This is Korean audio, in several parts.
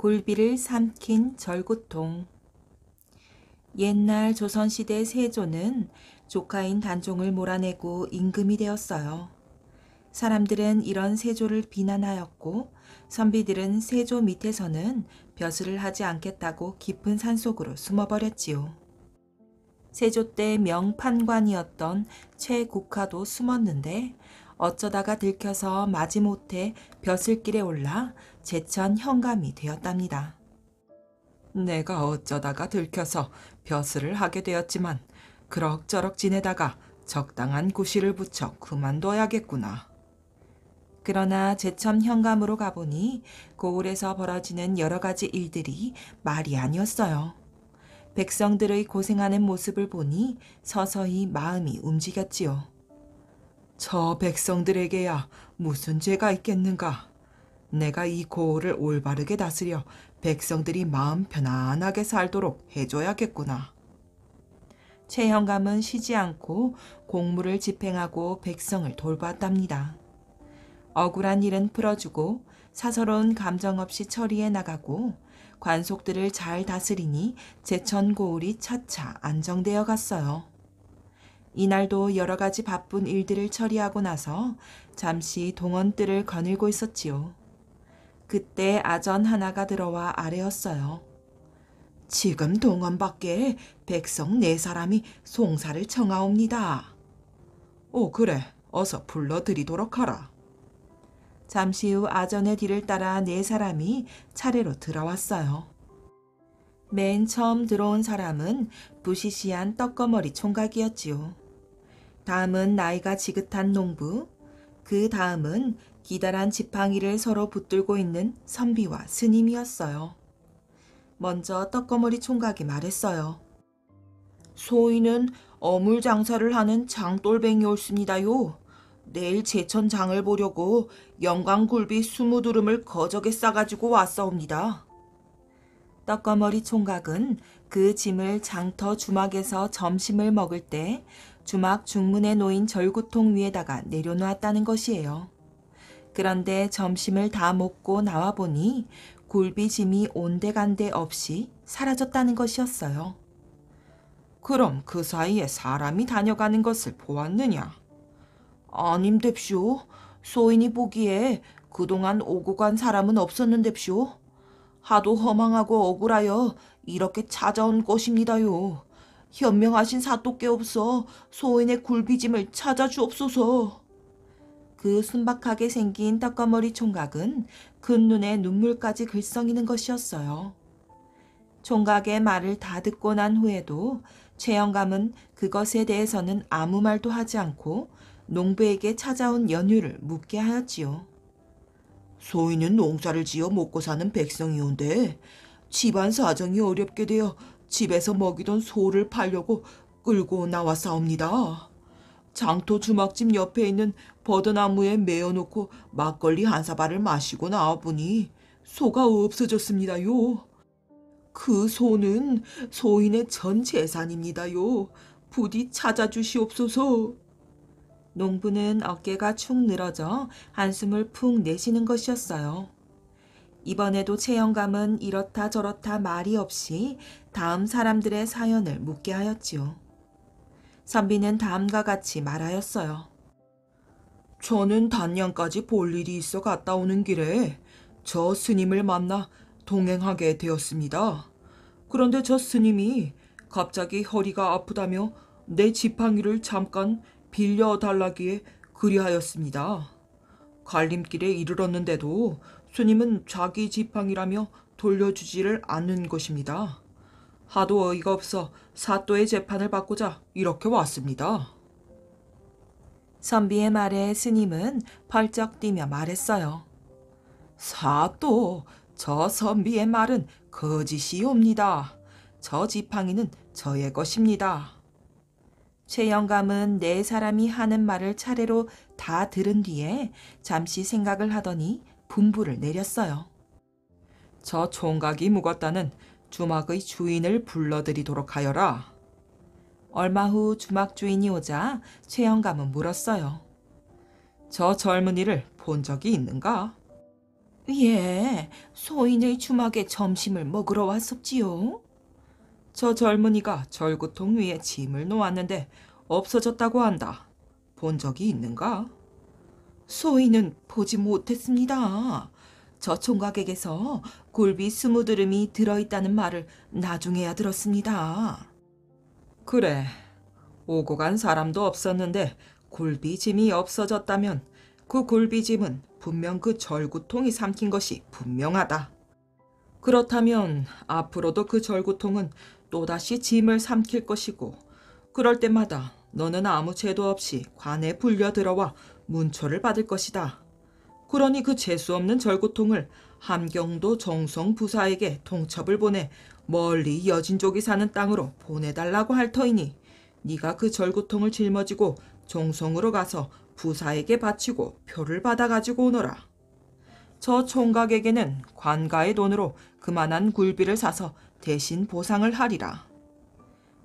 골비를 삼킨 절구통 옛날 조선시대 세조는 조카인 단종을 몰아내고 임금이 되었어요. 사람들은 이런 세조를 비난하였고 선비들은 세조 밑에서는 벼슬을 하지 않겠다고 깊은 산속으로 숨어버렸지요. 세조 때 명판관이었던 최국화도 숨었는데 어쩌다가 들켜서 마지못해 벼슬길에 올라 제천 현감이 되었답니다. 내가 어쩌다가 들켜서 벼슬을 하게 되었지만 그럭저럭 지내다가 적당한 구실을 붙여 그만둬야겠구나. 그러나 제천 현감으로 가보니 고을에서 벌어지는 여러 가지 일들이 말이 아니었어요. 백성들의 고생하는 모습을 보니 서서히 마음이 움직였지요. 저 백성들에게야 무슨 죄가 있겠는가? 내가 이 고을을 올바르게 다스려 백성들이 마음 편안하게 살도록 해줘야겠구나. 최형감은 쉬지 않고 공무를 집행하고 백성을 돌봤답니다. 억울한 일은 풀어주고 사서로운 감정 없이 처리해 나가고 관속들을 잘 다스리니 제천 고을이 차차 안정되어 갔어요. 이날도 여러 가지 바쁜 일들을 처리하고 나서 잠시 동원뜰을 거닐고 있었지요. 그때 아전 하나가 들어와 아래였어요 지금 동원 밖에 백성 네 사람이 송사를 청하옵니다. 오 그래 어서 불러드리도록 하라. 잠시 후 아전의 뒤를 따라 네 사람이 차례로 들어왔어요. 맨 처음 들어온 사람은 부시시한 떡거머리 총각이었지요. 다음은 나이가 지긋한 농부, 그 다음은 기다란 지팡이를 서로 붙들고 있는 선비와 스님이었어요. 먼저 떡거머리 총각이 말했어요. 소인은 어물 장사를 하는 장돌뱅이 옳습니다요. 내일 제천장을 보려고 영광굴비 스무 두름을 거저게 싸가지고 왔사옵니다. 떡거머리 총각은 그 짐을 장터 주막에서 점심을 먹을 때 주막 중문에 놓인 절구통 위에다가 내려놓았다는 것이에요. 그런데 점심을 다 먹고 나와보니 굴비짐이 온데간데 없이 사라졌다는 것이었어요. 그럼 그 사이에 사람이 다녀가는 것을 보았느냐? 아님뎁쇼. 소인이 보기에 그동안 오고 간 사람은 없었는뎁쇼. 하도 허망하고 억울하여 이렇게 찾아온 것입니다요. 현명하신 사또께 없어 소인의 굴비짐을 찾아주옵소서. 그 순박하게 생긴 떡과머리 총각은 큰 눈에 눈물까지 글썽이는 것이었어요. 총각의 말을 다 듣고 난 후에도 최영감은 그것에 대해서는 아무 말도 하지 않고 농부에게 찾아온 연유를 묻게 하였지요. 소인은 농사를 지어 먹고 사는 백성이온데 집안 사정이 어렵게 되어 집에서 먹이던 소를 팔려고 끌고 나왔사옵니다. 장토 주막집 옆에 있는 버드나무에 메어놓고 막걸리 한 사발을 마시고 나와보니 소가 없어졌습니다요. 그 소는 소인의 전 재산입니다요. 부디 찾아주시옵소서. 농부는 어깨가 축 늘어져 한숨을 푹 내쉬는 것이었어요. 이번에도 채영감은 이렇다 저렇다 말이 없이 다음 사람들의 사연을 묻게 하였지요. 선비는 다음과 같이 말하였어요. 저는 단양까지 볼 일이 있어 갔다 오는 길에 저 스님을 만나 동행하게 되었습니다. 그런데 저 스님이 갑자기 허리가 아프다며 내 지팡이를 잠깐 빌려달라기에 그리하였습니다. 갈림길에 이르렀는데도 스님은 자기 지팡이라며 돌려주지를 않는 것입니다. 하도 어이가 없어 사또의 재판을 받고자 이렇게 왔습니다. 선비의 말에 스님은 펄쩍 뛰며 말했어요. 사또, 저 선비의 말은 거짓이옵니다. 저 지팡이는 저의 것입니다. 최영감은 네 사람이 하는 말을 차례로 다 들은 뒤에 잠시 생각을 하더니 분부를 내렸어요. 저 총각이 묵었다는 주막의 주인을 불러들이도록 하여라. 얼마 후 주막 주인이 오자 최영감은 물었어요. 저 젊은이를 본 적이 있는가? 예, 소인의 주막에 점심을 먹으러 왔었지요. 저 젊은이가 절구통 위에 짐을 놓았는데 없어졌다고 한다. 본 적이 있는가? 소인은 보지 못했습니다. 저 총각에게서 굴비 스무 드름이 들어있다는 말을 나중에야 들었습니다. 그래. 오고 간 사람도 없었는데 굴비 짐이 없어졌다면 그 굴비 짐은 분명 그 절구통이 삼킨 것이 분명하다. 그렇다면 앞으로도 그 절구통은 또다시 짐을 삼킬 것이고 그럴 때마다 너는 아무 죄도 없이 관에 불려 들어와 문초를 받을 것이다. 그러니 그 재수 없는 절구통을 함경도 정성 부사에게 통첩을 보내 멀리 여진족이 사는 땅으로 보내달라고 할 터이니 네가 그 절구통을 짊어지고 정성으로 가서 부사에게 바치고 표를 받아가지고 오너라. 저 총각에게는 관가의 돈으로 그만한 굴비를 사서 대신 보상을 하리라.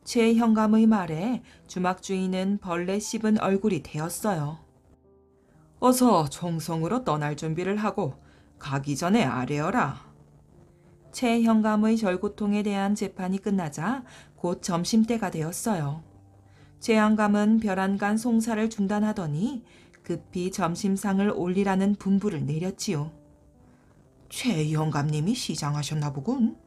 최 형감의 말에 주막 주인은 벌레 씹은 얼굴이 되었어요. 어서 정성으로 떠날 준비를 하고 가기 전에 아래어라 최형감의 절고통에 대한 재판이 끝나자 곧 점심때가 되었어요. 최형감은 벼란간 송사를 중단하더니 급히 점심상을 올리라는 분부를 내렸지요. 최형감님이 시장하셨나 보군.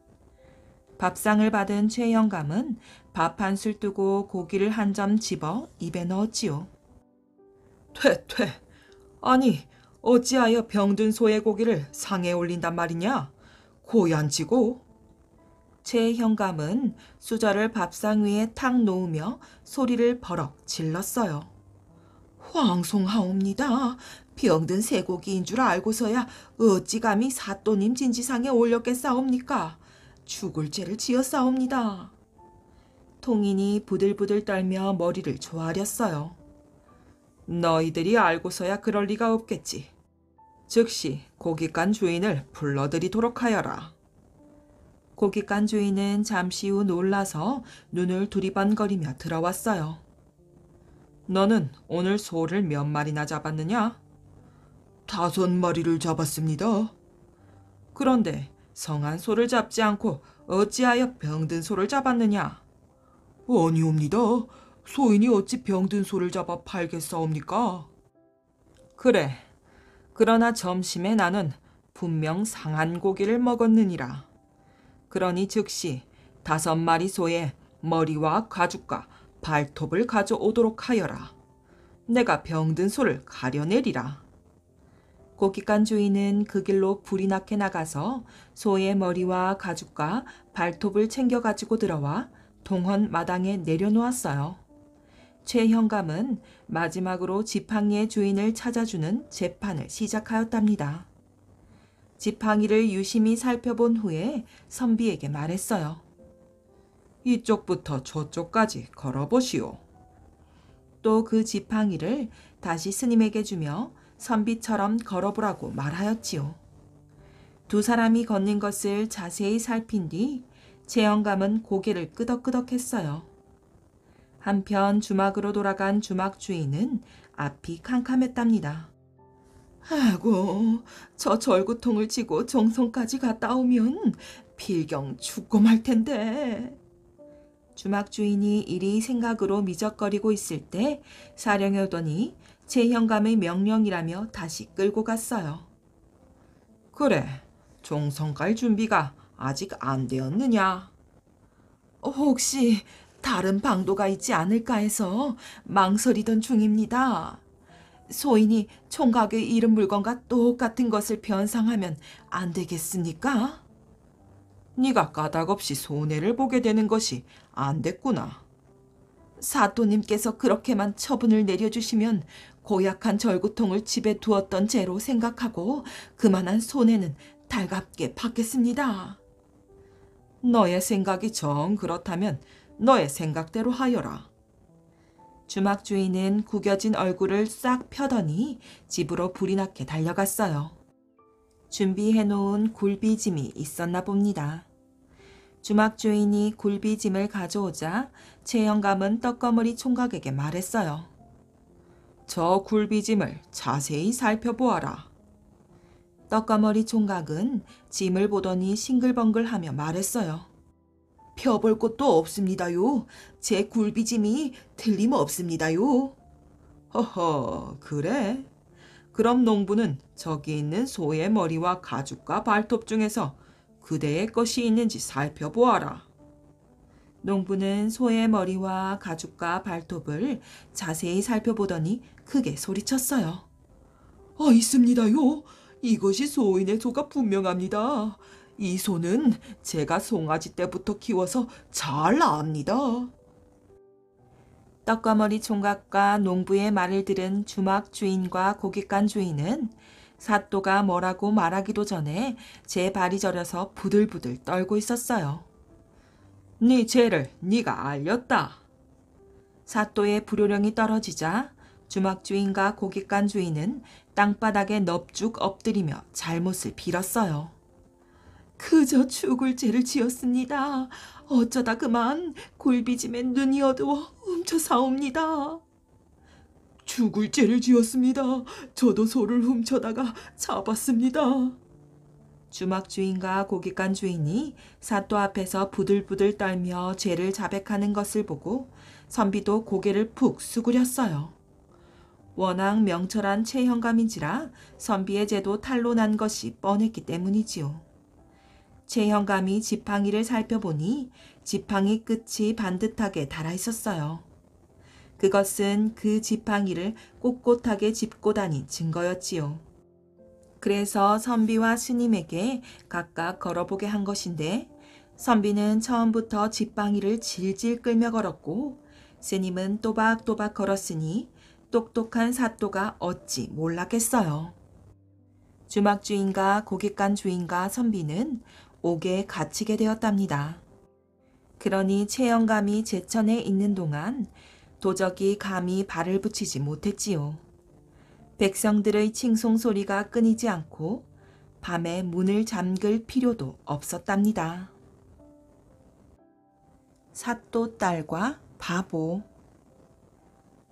밥상을 받은 최형감은밥 한 술 뜨고 고기를 한 점 집어 입에 넣었지요. 퇴퇴. 아니 어찌하여 병든 소의 고기를 상에 올린단 말이냐? 고연지고제형감은 수저를 밥상 위에 탁 놓으며 소리를 버럭 질렀어요. 황송하옵니다. 병든 쇠고기인 줄 알고서야 어찌 감히 사또님 진지상에 올렸겠사옵니까? 죽을 죄를 지었사옵니다. 통인이 부들부들 떨며 머리를 조아렸어요. 너희들이 알고서야 그럴 리가 없겠지. 즉시 고깃간 주인을 불러들이도록 하여라. 고깃간 주인은 잠시 후 놀라서 눈을 두리번거리며 들어왔어요. 너는 오늘 소를 몇 마리나 잡았느냐? 다섯 마리를 잡았습니다. 그런데 성한 소를 잡지 않고 어찌하여 병든 소를 잡았느냐? 아니옵니다. 소인이 어찌 병든 소를 잡아 팔겠사옵니까? 그래. 그러나 점심에 나는 분명 상한 고기를 먹었느니라. 그러니 즉시 다섯 마리 소에 머리와 가죽과 발톱을 가져오도록 하여라. 내가 병든 소를 가려내리라. 고깃간 주인은 그 길로 불이 나게 나가서 소의 머리와 가죽과 발톱을 챙겨 가지고 들어와 동헌 마당에 내려놓았어요. 최형감은 마지막으로 지팡이의 주인을 찾아주는 재판을 시작하였답니다. 지팡이를 유심히 살펴본 후에 선비에게 말했어요. 이쪽부터 저쪽까지 걸어보시오. 또 그 지팡이를 다시 스님에게 주며 선비처럼 걸어보라고 말하였지요. 두 사람이 걷는 것을 자세히 살핀 뒤 재영감은 고개를 끄덕끄덕했어요. 한편 주막으로 돌아간 주막 주인은 앞이 캄캄했답니다. 아이고, 저 절구통을 치고 정성까지 갔다 오면 필경 죽고 말 텐데. 주막 주인이 이리 생각으로 미적거리고 있을 때 사령에 오더니 제형감의 명령이라며 다시 끌고 갔어요. 그래, 종성 깔 준비가 아직 안 되었느냐? 혹시 다른 방도가 있지 않을까 해서 망설이던 중입니다. 소인이 총각의 잃은 물건과 똑같은 것을 변상하면 안 되겠습니까? 네가 까닭없이 손해를 보게 되는 것이 안 됐구나. 사또님께서 그렇게만 처분을 내려주시면 고약한 절구통을 집에 두었던 죄로 생각하고 그만한 손해는 달갑게 받겠습니다. 너의 생각이 정 그렇다면 너의 생각대로 하여라. 주막 주인은 구겨진 얼굴을 싹 펴더니 집으로 불이 났게 달려갔어요. 준비해 놓은 굴비짐이 있었나 봅니다. 주막 주인이 굴비짐을 가져오자 최영감은 떡거머리 총각에게 말했어요. 저 굴비짐을 자세히 살펴보아라. 떡거머리 총각은 짐을 보더니 싱글벙글하며 말했어요. 펴볼 것도 없습니다요. 제 굴비짐이 틀림없습니다요. 허허, 그래? 그럼 농부는 저기 있는 소의 머리와 가죽과 발톱 중에서 그대의 것이 있는지 살펴보아라. 농부는 소의 머리와 가죽과 발톱을 자세히 살펴보더니 크게 소리쳤어요. 아, 있습니다요. 이것이 소인의 소가 분명합니다. 이 소는 제가 송아지 때부터 키워서 잘 압니다. 떡과머리 총각과 농부의 말을 들은 주막 주인과 고깃간 주인은 사또가 뭐라고 말하기도 전에 제 발이 저려서 부들부들 떨고 있었어요. 네 죄를 네가 알렸다. 사또의 불효령이 떨어지자 주막 주인과 고깃간 주인은 땅바닥에 넙죽 엎드리며 잘못을 빌었어요. 그저 죽을 죄를 지었습니다. 어쩌다 그만 골비짐에 눈이 어두워 훔쳐사옵니다. 죽을 죄를 지었습니다. 저도 소를 훔쳐다가 잡았습니다. 주막 주인과 고깃간 주인이 사또 앞에서 부들부들 떨며 죄를 자백하는 것을 보고 선비도 고개를 푹 수그렸어요. 워낙 명철한 체형감인지라 선비의 죄도 탄로난 것이 뻔했기 때문이지요. 제형감이 지팡이를 살펴보니 지팡이 끝이 반듯하게 달아 있었어요. 그것은 그 지팡이를 꼿꼿하게 짚고 다닌 증거였지요. 그래서 선비와 스님에게 각각 걸어보게 한 것인데 선비는 처음부터 지팡이를 질질 끌며 걸었고 스님은 또박또박 걸었으니 똑똑한 사또가 어찌 몰랐겠어요. 주막 주인과 고객간 주인과 선비는 옥에 갇히게 되었답니다. 그러니 최영감이 제천에 있는 동안 도적이 감히 발을 붙이지 못했지요. 백성들의 칭송 소리가 끊이지 않고 밤에 문을 잠글 필요도 없었답니다. 사또 딸과 바보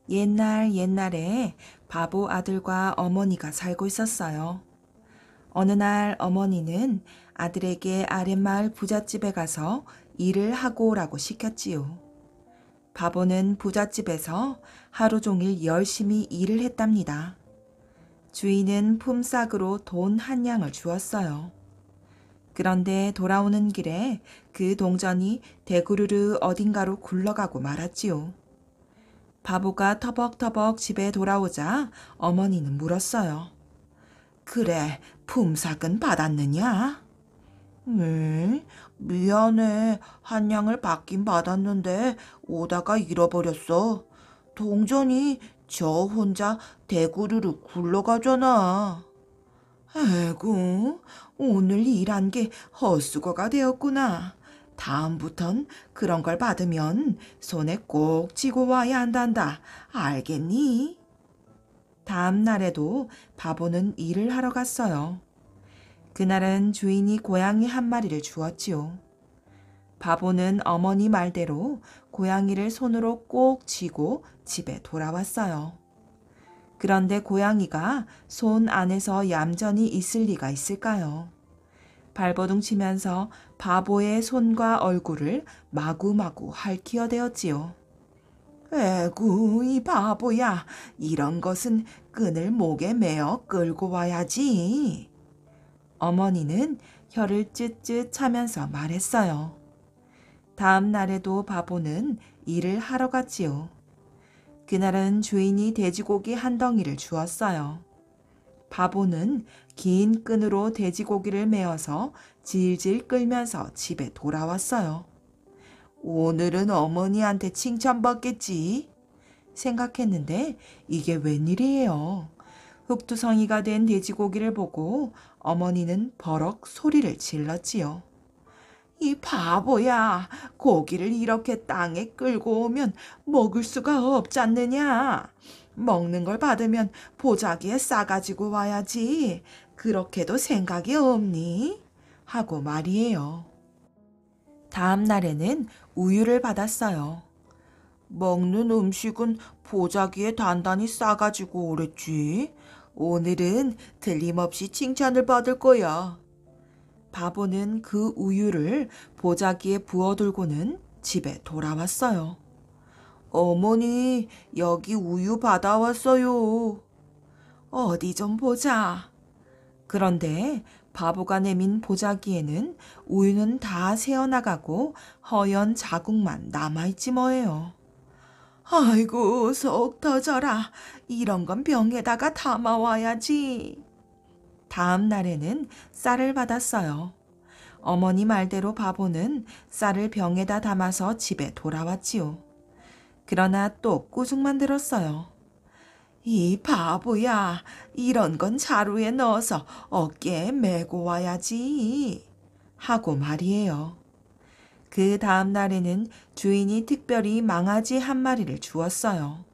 옛날 옛날에 바보 아들과 어머니가 살고 있었어요. 어느 날 어머니는 아들에게 아랫마을 부잣집에 가서 일을 하고 라고 시켰지요. 바보는 부잣집에서 하루 종일 열심히 일을 했답니다. 주인은 품삯으로 돈 한 양을 주었어요. 그런데 돌아오는 길에 그 동전이 대구르르 어딘가로 굴러가고 말았지요. 바보가 터벅터벅 집에 돌아오자 어머니는 물었어요. 그래, 품삯은 받았느냐? 왜? 네. 미안해. 한양을 받긴 받았는데 오다가 잃어버렸어. 동전이 저 혼자 대구르르 굴러가잖아. 아이고, 오늘 일한 게허수고가 되었구나. 다음부턴 그런 걸 받으면 손에 꼭 쥐고 와야 한단다. 알겠니? 다음 날에도 바보는 일을 하러 갔어요. 그날은 주인이 고양이 한 마리를 주었지요. 바보는 어머니 말대로 고양이를 손으로 꼭 쥐고 집에 돌아왔어요. 그런데 고양이가 손 안에서 얌전히 있을 리가 있을까요? 발버둥 치면서 바보의 손과 얼굴을 마구마구 할퀴어대었지요. 에구, 이 바보야. 이런 것은 끈을 목에 매어 끌고 와야지. 어머니는 혀를 쯧쯧 차면서 말했어요. 다음 날에도 바보는 일을 하러 갔지요. 그날은 주인이 돼지고기 한 덩이를 주었어요. 바보는 긴 끈으로 돼지고기를 메어서 질질 끌면서 집에 돌아왔어요. 오늘은 어머니한테 칭찬받겠지 생각했는데 이게 웬일이에요. 흑두성이가 된 돼지고기를 보고 어머니는 버럭 소리를 질렀지요. 이 바보야, 고기를 이렇게 땅에 끌고 오면 먹을 수가 없잖느냐. 먹는 걸 받으면 보자기에 싸가지고 와야지. 그렇게도 생각이 없니? 하고 말이에요. 다음 날에는 우유를 받았어요. 먹는 음식은 보자기에 단단히 싸가지고 오랬지. 오늘은 틀림없이 칭찬을 받을 거야. 바보는 그 우유를 보자기에 부어들고는 집에 돌아왔어요. 어머니, 여기 우유 받아왔어요. 어디 좀 보자. 그런데 바보가 내민 보자기에는 우유는 다 새어나가고 허연 자국만 남아있지 뭐예요. 아이고 속 터져라. 이런 건 병에다가 담아와야지. 다음 날에는 쌀을 받았어요. 어머니 말대로 바보는 쌀을 병에다 담아서 집에 돌아왔지요. 그러나 또 꾸중만 들었어요. 이 바보야, 이런 건 자루에 넣어서 어깨에 메고 와야지. 하고 말이에요. 그 다음 날에는 주인이 특별히 망아지 한 마리를 주었어요.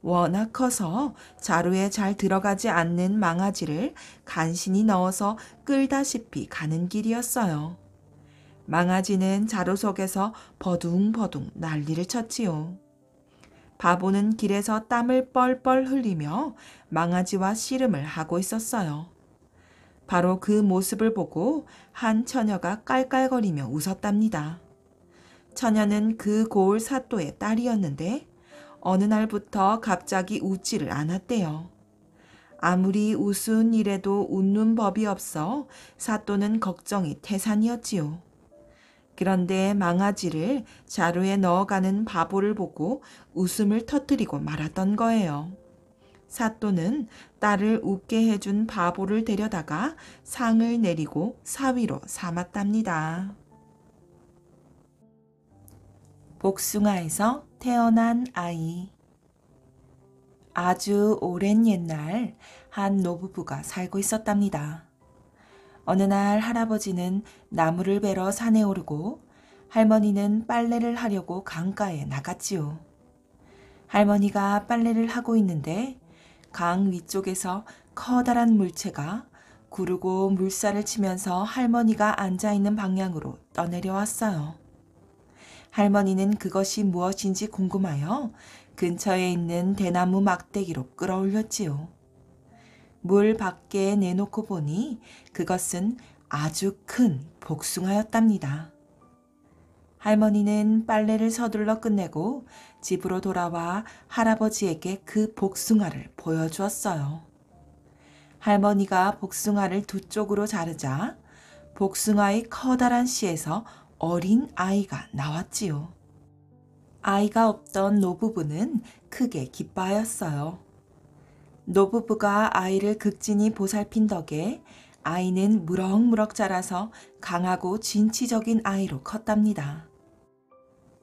워낙 커서 자루에 잘 들어가지 않는 망아지를 간신히 넣어서 끌다시피 가는 길이었어요. 망아지는 자루 속에서 버둥버둥 난리를 쳤지요. 바보는 길에서 땀을 뻘뻘 흘리며 망아지와 씨름을 하고 있었어요. 바로 그 모습을 보고 한 처녀가 깔깔거리며 웃었답니다. 처녀는 그 고을 사또의 딸이었는데 어느 날부터 갑자기 웃지를 않았대요. 아무리 우스운 일에도 웃는 법이 없어 사또는 걱정이 태산이었지요. 그런데 망아지를 자루에 넣어가는 바보를 보고 웃음을 터뜨리고 말았던 거예요. 사또는 딸을 웃게 해준 바보를 데려다가 상을 내리고 사위로 삼았답니다. 복숭아에서 태어난 아이 아주 오랜 옛날 한 노부부가 살고 있었답니다. 어느 날 할아버지는 나무를 베러 산에 오르고 할머니는 빨래를 하려고 강가에 나갔지요. 할머니가 빨래를 하고 있는데 강 위쪽에서 커다란 물체가 구르고 물살을 치면서 할머니가 앉아 있는 방향으로 떠내려왔어요. 할머니는 그것이 무엇인지 궁금하여 근처에 있는 대나무 막대기로 끌어올렸지요. 물 밖에 내놓고 보니 그것은 아주 큰 복숭아였답니다. 할머니는 빨래를 서둘러 끝내고 집으로 돌아와 할아버지에게 그 복숭아를 보여주었어요. 할머니가 복숭아를 두 쪽으로 자르자 복숭아의 커다란 씨에서 어린 아이가 나왔지요. 아이가 없던 노부부는 크게 기뻐하였어요. 노부부가 아이를 극진히 보살핀 덕에 아이는 무럭무럭 자라서 강하고 진취적인 아이로 컸답니다.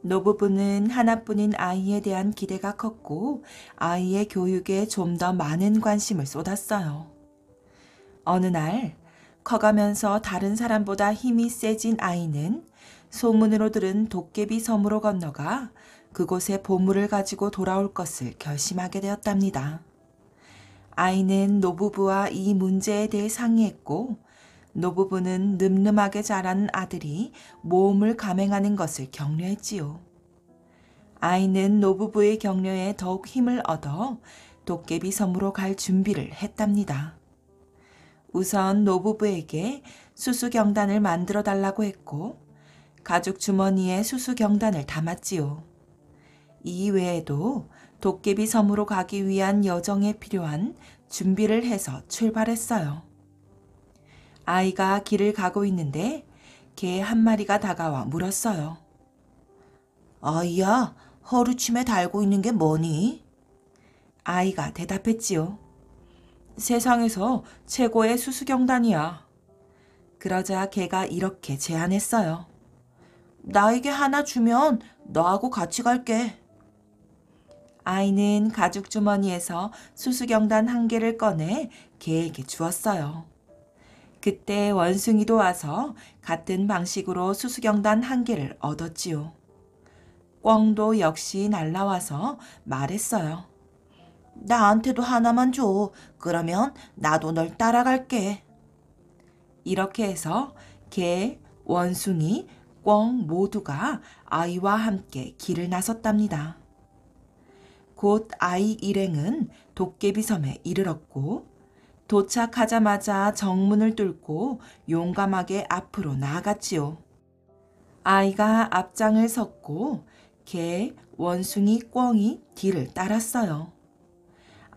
노부부는 하나뿐인 아이에 대한 기대가 컸고 아이의 교육에 좀 더 많은 관심을 쏟았어요. 어느 날 커가면서 다른 사람보다 힘이 세진 아이는 소문으로 들은 도깨비 섬으로 건너가 그곳에 보물을 가지고 돌아올 것을 결심하게 되었답니다. 아이는 노부부와 이 문제에 대해 상의했고 노부부는 늠름하게 자란 아들이 모험을 감행하는 것을 격려했지요. 아이는 노부부의 격려에 더욱 힘을 얻어 도깨비 섬으로 갈 준비를 했답니다. 우선 노부부에게 수수경단을 만들어 달라고 했고 가죽 주머니에 수수경단을 담았지요. 이 외에도 도깨비 섬으로 가기 위한 여정에 필요한 준비를 해서 출발했어요. 아이가 길을 가고 있는데 개 한 마리가 다가와 물었어요. 아이야, 허루침에 달고 있는 게 뭐니? 아이가 대답했지요. 세상에서 최고의 수수경단이야. 그러자 개가 이렇게 제안했어요. 나에게 하나 주면 너하고 같이 갈게. 아이는 가죽 주머니에서 수수경단 한 개를 꺼내 개에게 주었어요. 그때 원숭이도 와서 같은 방식으로 수수경단 한 개를 얻었지요. 꿩도 역시 날라와서 말했어요. 나한테도 하나만 줘. 그러면 나도 널 따라갈게. 이렇게 해서 개, 원숭이, 꿩 모두가 아이와 함께 길을 나섰답니다. 곧 아이 일행은 도깨비 섬에 이르렀고 도착하자마자 정문을 뚫고 용감하게 앞으로 나아갔지요. 아이가 앞장을 섰고 개, 원숭이, 꿩이 뒤를 따랐어요.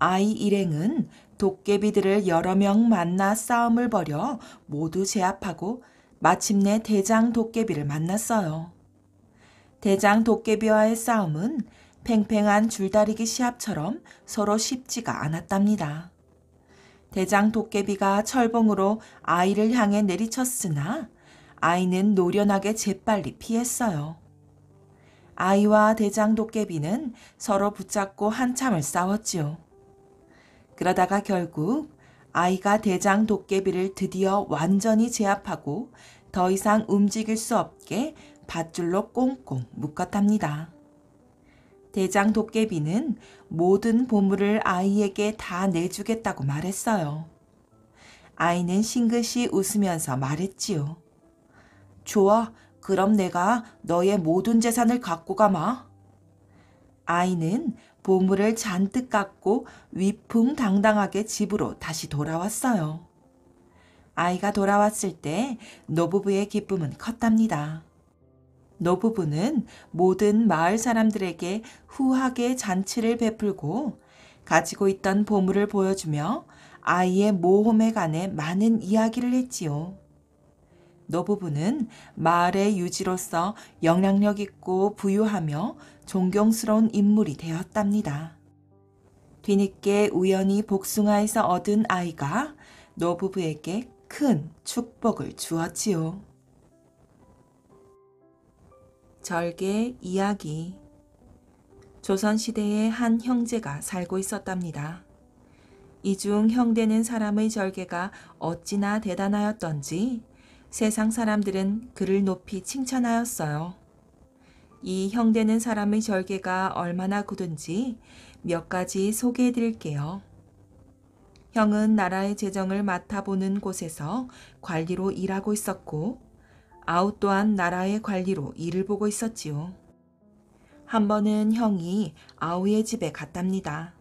아이 일행은 도깨비들을 여러 명 만나 싸움을 벌여 모두 제압하고 마침내 대장 도깨비를 만났어요. 대장 도깨비와의 싸움은 팽팽한 줄다리기 시합처럼 서로 쉽지가 않았답니다. 대장 도깨비가 철봉으로 아이를 향해 내리쳤으나 아이는 노련하게 재빨리 피했어요. 아이와 대장 도깨비는 서로 붙잡고 한참을 싸웠지요. 그러다가 결국 아이가 대장 도깨비를 드디어 완전히 제압하고 더 이상 움직일 수 없게 밧줄로 꽁꽁 묶었답니다. 대장 도깨비는 모든 보물을 아이에게 다 내주겠다고 말했어요. 아이는 싱긋이 웃으면서 말했지요. 좋아, 그럼 내가 너의 모든 재산을 갖고 가마. 아이는 보물을 잔뜩 깎고 위풍당당하게 집으로 다시 돌아왔어요. 아이가 돌아왔을 때 노부부의 기쁨은 컸답니다. 노부부는 모든 마을 사람들에게 후하게 잔치를 베풀고 가지고 있던 보물을 보여주며 아이의 모험에 관해 많은 이야기를 했지요. 노부부는 마을의 유지로서 영향력 있고 부유하며 존경스러운 인물이 되었답니다. 뒤늦게 우연히 복숭아에서 얻은 아이가 노부부에게 큰 축복을 주었지요. 절개 이야기 조선시대에 한 형제가 살고 있었답니다. 이 중 형되는 사람의 절개가 어찌나 대단하였던지 세상 사람들은 그를 높이 칭찬하였어요. 이 형되는 사람의 절개가 얼마나 굳은지 몇 가지 소개해 드릴게요. 형은 나라의 재정을 맡아보는 곳에서 관리로 일하고 있었고, 아웃 또한 나라의 관리로 일을 보고 있었지요. 한 번은 형이 아우의 집에 갔답니다.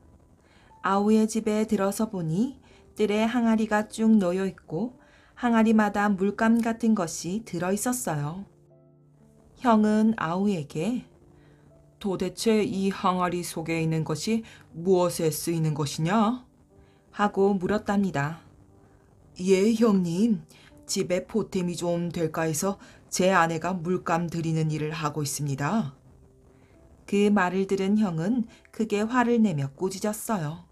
아우의 집에 들어서 보니 뜰에 항아리가 쭉 놓여 있고 항아리마다 물감 같은 것이 들어 있었어요. 형은 아우에게 도대체 이 항아리 속에 있는 것이 무엇에 쓰이는 것이냐? 하고 물었답니다. 예, 형님. 집에 보탬이 좀 될까 해서 제 아내가 물감 드리는 일을 하고 있습니다. 그 말을 들은 형은 크게 화를 내며 꾸짖었어요.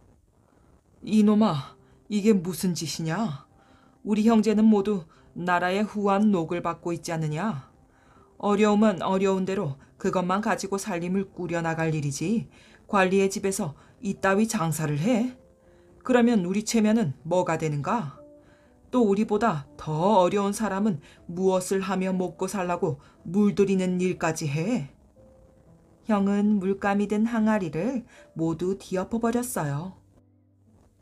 이놈아, 이게 무슨 짓이냐? 우리 형제는 모두 나라의 후한 녹을 받고 있지 않느냐? 어려움은 어려운 대로 그것만 가지고 살림을 꾸려나갈 일이지. 관리의 집에서 이따위 장사를 해? 그러면 우리 체면은 뭐가 되는가? 또 우리보다 더 어려운 사람은 무엇을 하며 먹고 살라고 물들이는 일까지 해. 형은 물감이 든 항아리를 모두 뒤엎어버렸어요.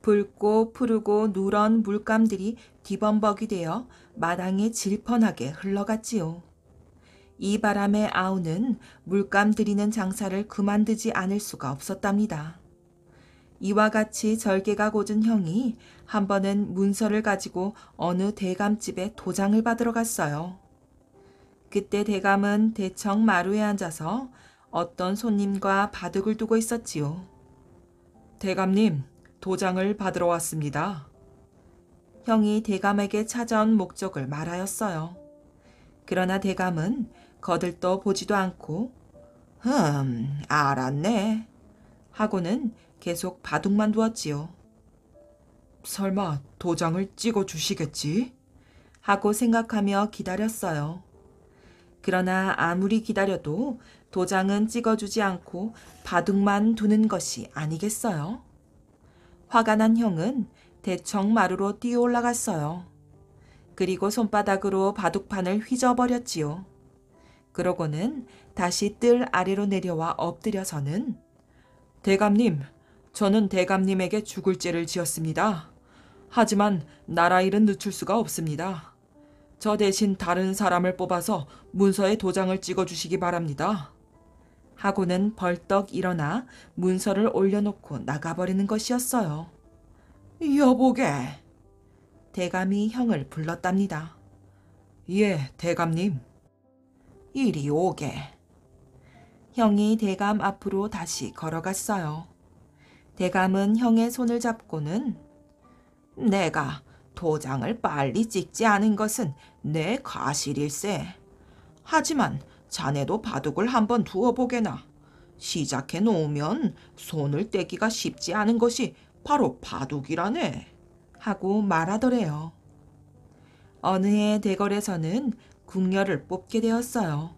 붉고 푸르고 누런 물감들이 뒤범벅이 되어 마당에 질펀하게 흘러갔지요. 이 바람에 아우는 물감 들이는 장사를 그만두지 않을 수가 없었답니다. 이와 같이 절개가 꽂은 형이 한 번은 문서를 가지고 어느 대감집에 도장을 받으러 갔어요. 그때 대감은 대청 마루에 앉아서 어떤 손님과 바둑을 두고 있었지요. 대감님, 도장을 받으러 왔습니다. 형이 대감에게 찾아온 목적을 말하였어요. 그러나 대감은 거들떠 보지도 않고, 흠, 알았네. 하고는 계속 바둑만 두었지요. 설마 도장을 찍어 주시겠지? 하고 생각하며 기다렸어요. 그러나 아무리 기다려도 도장은 찍어주지 않고 바둑만 두는 것이 아니겠어요? 화가 난 형은 대청 마루로 뛰어 올라갔어요. 그리고 손바닥으로 바둑판을 휘저버렸지요. 그러고는 다시 뜰 아래로 내려와 엎드려서는 대감님, 저는 대감님에게 죽을 죄를 지었습니다. 하지만 나라 일은 늦출 수가 없습니다. 저 대신 다른 사람을 뽑아서 문서에 도장을 찍어 주시기 바랍니다. 하고는 벌떡 일어나 문서를 올려놓고 나가버리는 것이었어요. 여보게. 대감이 형을 불렀답니다. 예, 대감님. 이리 오게. 형이 대감 앞으로 다시 걸어갔어요. 대감은 형의 손을 잡고는 내가 도장을 빨리 찍지 않은 것은 내 과실일세. 하지만 자네도 바둑을 한번 두어 보게나. 시작해 놓으면 손을 떼기가 쉽지 않은 것이 바로 바둑이라네. 하고 말하더래요. 어느 해 대궐에서는 궁녀를 뽑게 되었어요.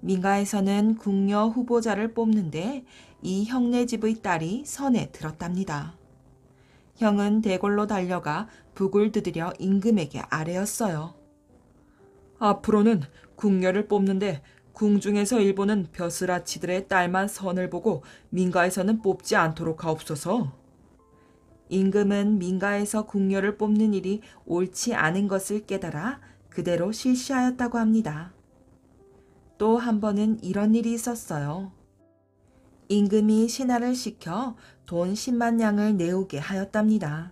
민가에서는 궁녀 후보자를 뽑는데 이 형네 집의 딸이 선에 들었답니다. 형은 대궐로 달려가 북을 두드려 임금에게 아뢰었어요. 앞으로는 궁녀를 뽑는데 궁중에서 일본은 벼슬아치들의 딸만 선을 보고 민가에서는 뽑지 않도록 하옵소서. 임금은 민가에서 궁녀를 뽑는 일이 옳지 않은 것을 깨달아 그대로 실시하였다고 합니다. 또 한 번은 이런 일이 있었어요. 임금이 신하를 시켜 돈 10만 냥을 내오게 하였답니다.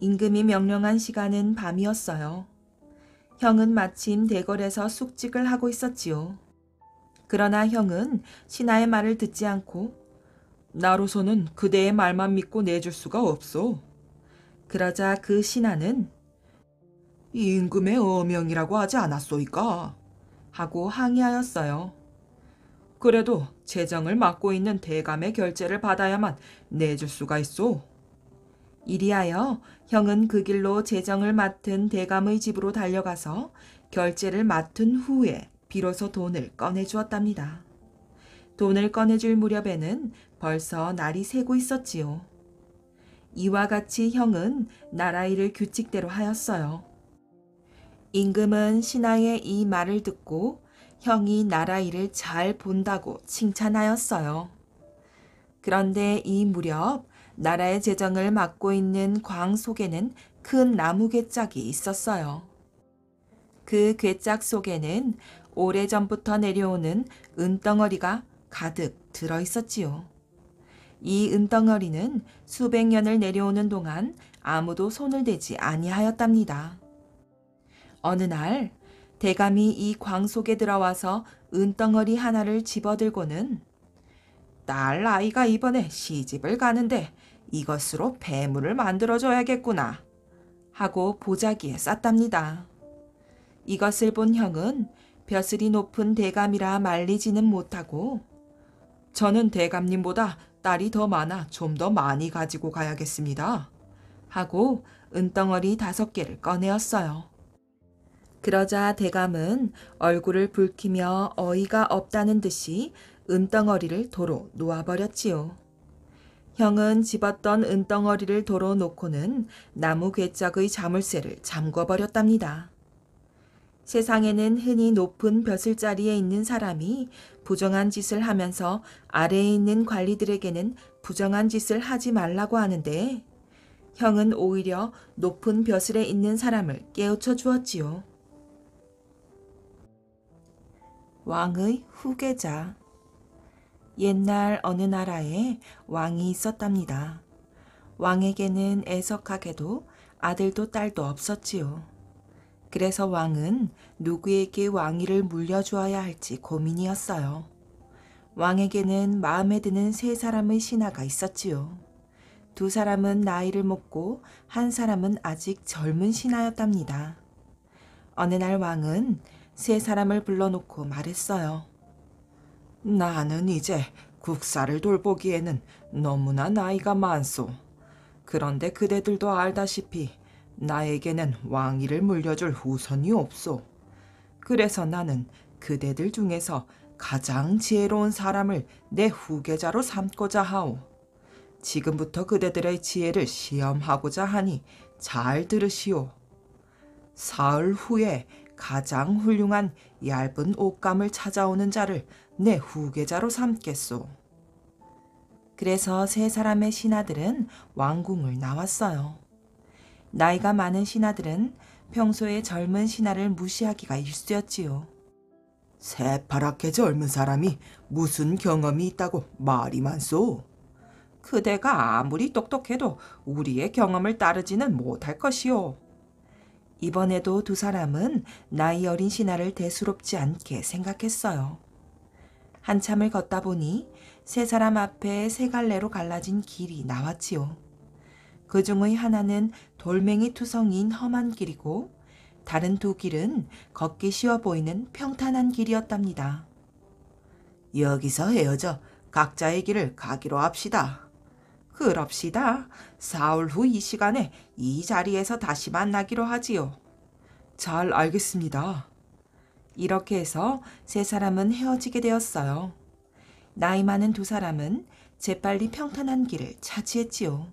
임금이 명령한 시간은 밤이었어요. 형은 마침 대궐에서 숙직을 하고 있었지요. 그러나 형은 신하의 말을 듣지 않고 나로서는 그대의 말만 믿고 내줄 수가 없소. 그러자 그 신하는 임금의 어명이라고 하지 않았소이까 하고 항의하였어요. 그래도 재정을 맡고 있는 대감의 결재를 받아야만 내줄 수가 있어. 이리하여 형은 그 길로 재정을 맡은 대감의 집으로 달려가서 결제를 맡은 후에 비로소 돈을 꺼내주었답니다. 돈을 꺼내줄 무렵에는 벌써 날이 새고 있었지요. 이와 같이 형은 나라 일을 규칙대로 하였어요. 임금은 신하의 이 말을 듣고 형이 나라 일을 잘 본다고 칭찬하였어요. 그런데 이 무렵 나라의 재정을 맡고 있는 광 속에는 큰 나무 괴짝이 있었어요. 그 괴짝 속에는 오래전부터 내려오는 은덩어리가 가득 들어 있었지요. 이 은덩어리는 수백 년을 내려오는 동안 아무도 손을 대지 아니하였답니다. 어느 날 대감이 이 광 속에 들어와서 은덩어리 하나를 집어들고는 딸 아이가 이번에 시집을 가는데 이것으로 배물을 만들어줘야겠구나 하고 보자기에 쌌답니다. 이것을 본 형은 벼슬이 높은 대감이라 말리지는 못하고 저는 대감님보다 딸이 더 많아 좀 더 많이 가지고 가야겠습니다. 하고 은덩어리 다섯 개를 꺼내었어요. 그러자 대감은 얼굴을 붉히며 어이가 없다는 듯이 은덩어리를 도로 놓아버렸지요. 형은 집었던 은덩어리를 도로 놓고는 나무 괴짝의 자물쇠를 잠궈버렸답니다. 세상에는 흔히 높은 벼슬자리에 있는 사람이 부정한 짓을 하면서 아래에 있는 관리들에게는 부정한 짓을 하지 말라고 하는데 형은 오히려 높은 벼슬에 있는 사람을 깨우쳐 주었지요. 왕의 후계자. 옛날 어느 나라에 왕이 있었답니다. 왕에게는 애석하게도 아들도 딸도 없었지요. 그래서 왕은 누구에게 왕위를 물려주어야 할지 고민이었어요. 왕에게는 마음에 드는 세 사람의 신하가 있었지요. 두 사람은 나이를 먹고 한 사람은 아직 젊은 신하였답니다. 어느 날 왕은 세 사람을 불러놓고 말했어요. 나는 이제 국사를 돌보기에는 너무나 나이가 많소. 그런데 그대들도 알다시피 나에게는 왕위를 물려줄 후손이 없소. 그래서 나는 그대들 중에서 가장 지혜로운 사람을 내 후계자로 삼고자 하오. 지금부터 그대들의 지혜를 시험하고자 하니 잘 들으시오. 사흘 후에 가장 훌륭한 얇은 옷감을 찾아오는 자를 내 후계자로 삼겠소. 그래서 세 사람의 신하들은 왕궁을 나왔어요. 나이가 많은 신하들은 평소에 젊은 신하를 무시하기가 일쑤였지요. 새파랗게 젊은 사람이 무슨 경험이 있다고 말이 많소. 그대가 아무리 똑똑해도 우리의 경험을 따르지는 못할 것이오. 이번에도 두 사람은 나이 어린 신하를 대수롭지 않게 생각했어요. 한참을 걷다 보니 세 사람 앞에 세 갈래로 갈라진 길이 나왔지요. 그 중의 하나는 돌멩이 투성인 험한 길이고 다른 두 길은 걷기 쉬워 보이는 평탄한 길이었답니다. 여기서 헤어져 각자의 길을 가기로 합시다. 그럽시다. 사흘 후 이 시간에 이 자리에서 다시 만나기로 하지요. 잘 알겠습니다. 이렇게 해서 세 사람은 헤어지게 되었어요. 나이 많은 두 사람은 재빨리 평탄한 길을 차지했지요.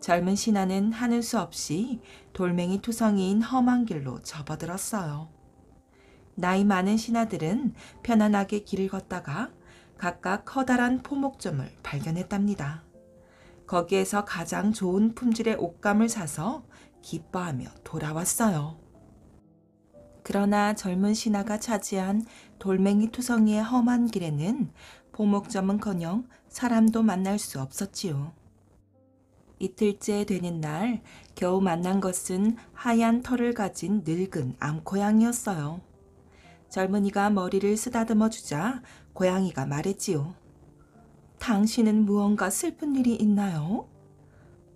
젊은 신하는 하늘 수 없이 돌멩이 투성이인 험한 길로 접어들었어요. 나이 많은 신하들은 편안하게 길을 걷다가 각각 커다란 포목점을 발견했답니다. 거기에서 가장 좋은 품질의 옷감을 사서 기뻐하며 돌아왔어요. 그러나 젊은 신하가 차지한 돌멩이 투성이의 험한 길에는 보목점은커녕 사람도 만날 수 없었지요. 이틀째 되는 날 겨우 만난 것은 하얀 털을 가진 늙은 암고양이였어요. 젊은이가 머리를 쓰다듬어 주자 고양이가 말했지요. 당신은 무언가 슬픈 일이 있나요?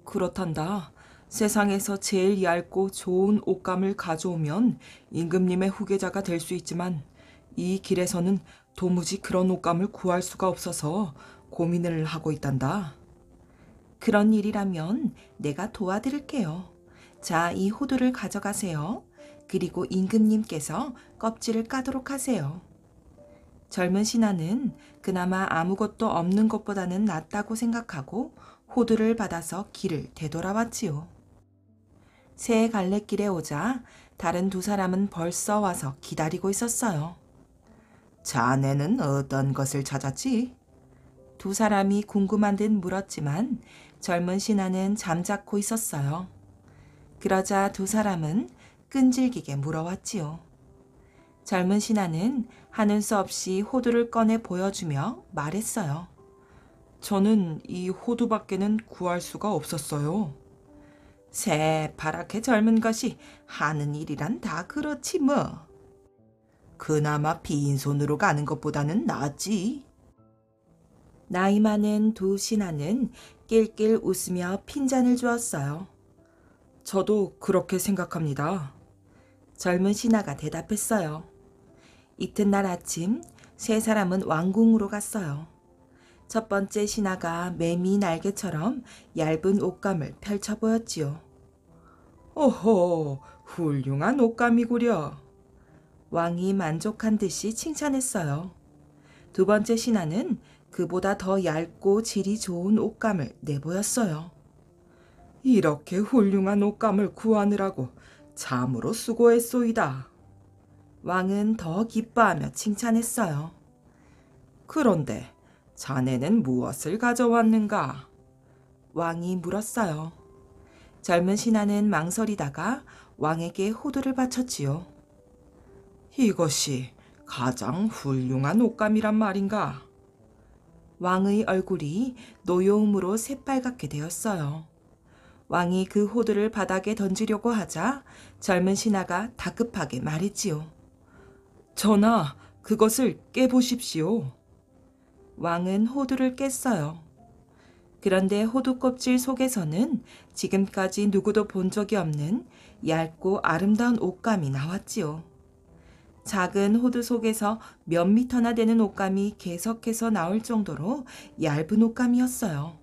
그렇단다. 세상에서 제일 얇고 좋은 옷감을 가져오면 임금님의 후계자가 될 수 있지만 이 길에서는 도무지 그런 옷감을 구할 수가 없어서 고민을 하고 있단다. 그런 일이라면 내가 도와드릴게요. 자, 이 호두를 가져가세요. 그리고 임금님께서 껍질을 까도록 하세요. 젊은 신하는 그나마 아무것도 없는 것보다는 낫다고 생각하고 호두를 받아서 길을 되돌아왔지요. 새 갈래길에 오자 다른 두 사람은 벌써 와서 기다리고 있었어요. 자네는 어떤 것을 찾았지? 두 사람이 궁금한 듯 물었지만 젊은 신하는 잠자코 있었어요. 그러자 두 사람은 끈질기게 물어왔지요. 젊은 신하는 하는 수 없이 호두를 꺼내 보여주며 말했어요. 저는 이 호두밖에는 구할 수가 없었어요. 새파랗게 젊은 것이 하는 일이란 다 그렇지 뭐. 그나마 빈손으로 가는 것보다는 낫지. 나이 많은 두 신하는 낄낄 웃으며 핀잔을 주었어요. 저도 그렇게 생각합니다. 젊은 신하가 대답했어요. 이튿날 아침 세 사람은 왕궁으로 갔어요. 첫 번째 신하가 매미 날개처럼 얇은 옷감을 펼쳐 보였지요. 오호, 훌륭한 옷감이구려. 왕이 만족한 듯이 칭찬했어요. 두 번째 신하는 그보다 더 얇고 질이 좋은 옷감을 내보였어요. 이렇게 훌륭한 옷감을 구하느라고 참으로 수고했소이다. 왕은 더 기뻐하며 칭찬했어요. 그런데 자네는 무엇을 가져왔는가? 왕이 물었어요. 젊은 신하는 망설이다가 왕에게 호두를 바쳤지요. 이것이 가장 훌륭한 옷감이란 말인가? 왕의 얼굴이 노여움으로 새빨갛게 되었어요. 왕이 그 호두를 바닥에 던지려고 하자 젊은 신하가 다급하게 말했지요. 전하, 그것을 깨보십시오. 왕은 호두를 깼어요. 그런데 호두 껍질 속에서는 지금까지 누구도 본 적이 없는 얇고 아름다운 옷감이 나왔지요. 작은 호두 속에서 몇 미터나 되는 옷감이 계속해서 나올 정도로 얇은 옷감이었어요.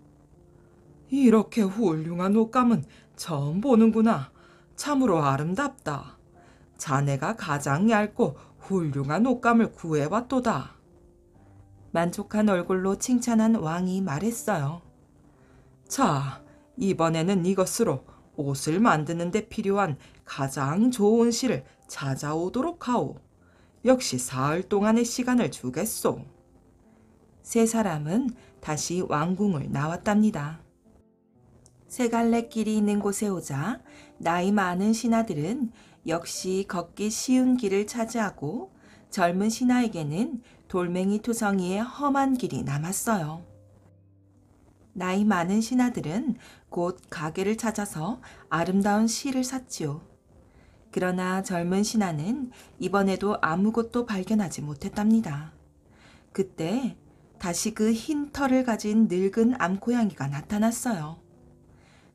이렇게 훌륭한 옷감은 처음 보는구나. 참으로 아름답다. 자네가 가장 얇고 훌륭한 옷감을 구해왔도다. 만족한 얼굴로 칭찬한 왕이 말했어요. 자, 이번에는 이것으로 옷을 만드는 데 필요한 가장 좋은 실을 찾아오도록 하오. 역시 사흘 동안의 시간을 주겠소. 세 사람은 다시 왕궁을 나왔답니다. 세 갈래 길이 있는 곳에 오자 나이 많은 신하들은 역시 걷기 쉬운 길을 차지하고 젊은 신하에게는 돌멩이 투성이의 험한 길이 남았어요. 나이 많은 신하들은 곧 가게를 찾아서 아름다운 시를 샀지요. 그러나 젊은 신하는 이번에도 아무것도 발견하지 못했답니다. 그때 다시 그 흰 털을 가진 늙은 암고양이가 나타났어요.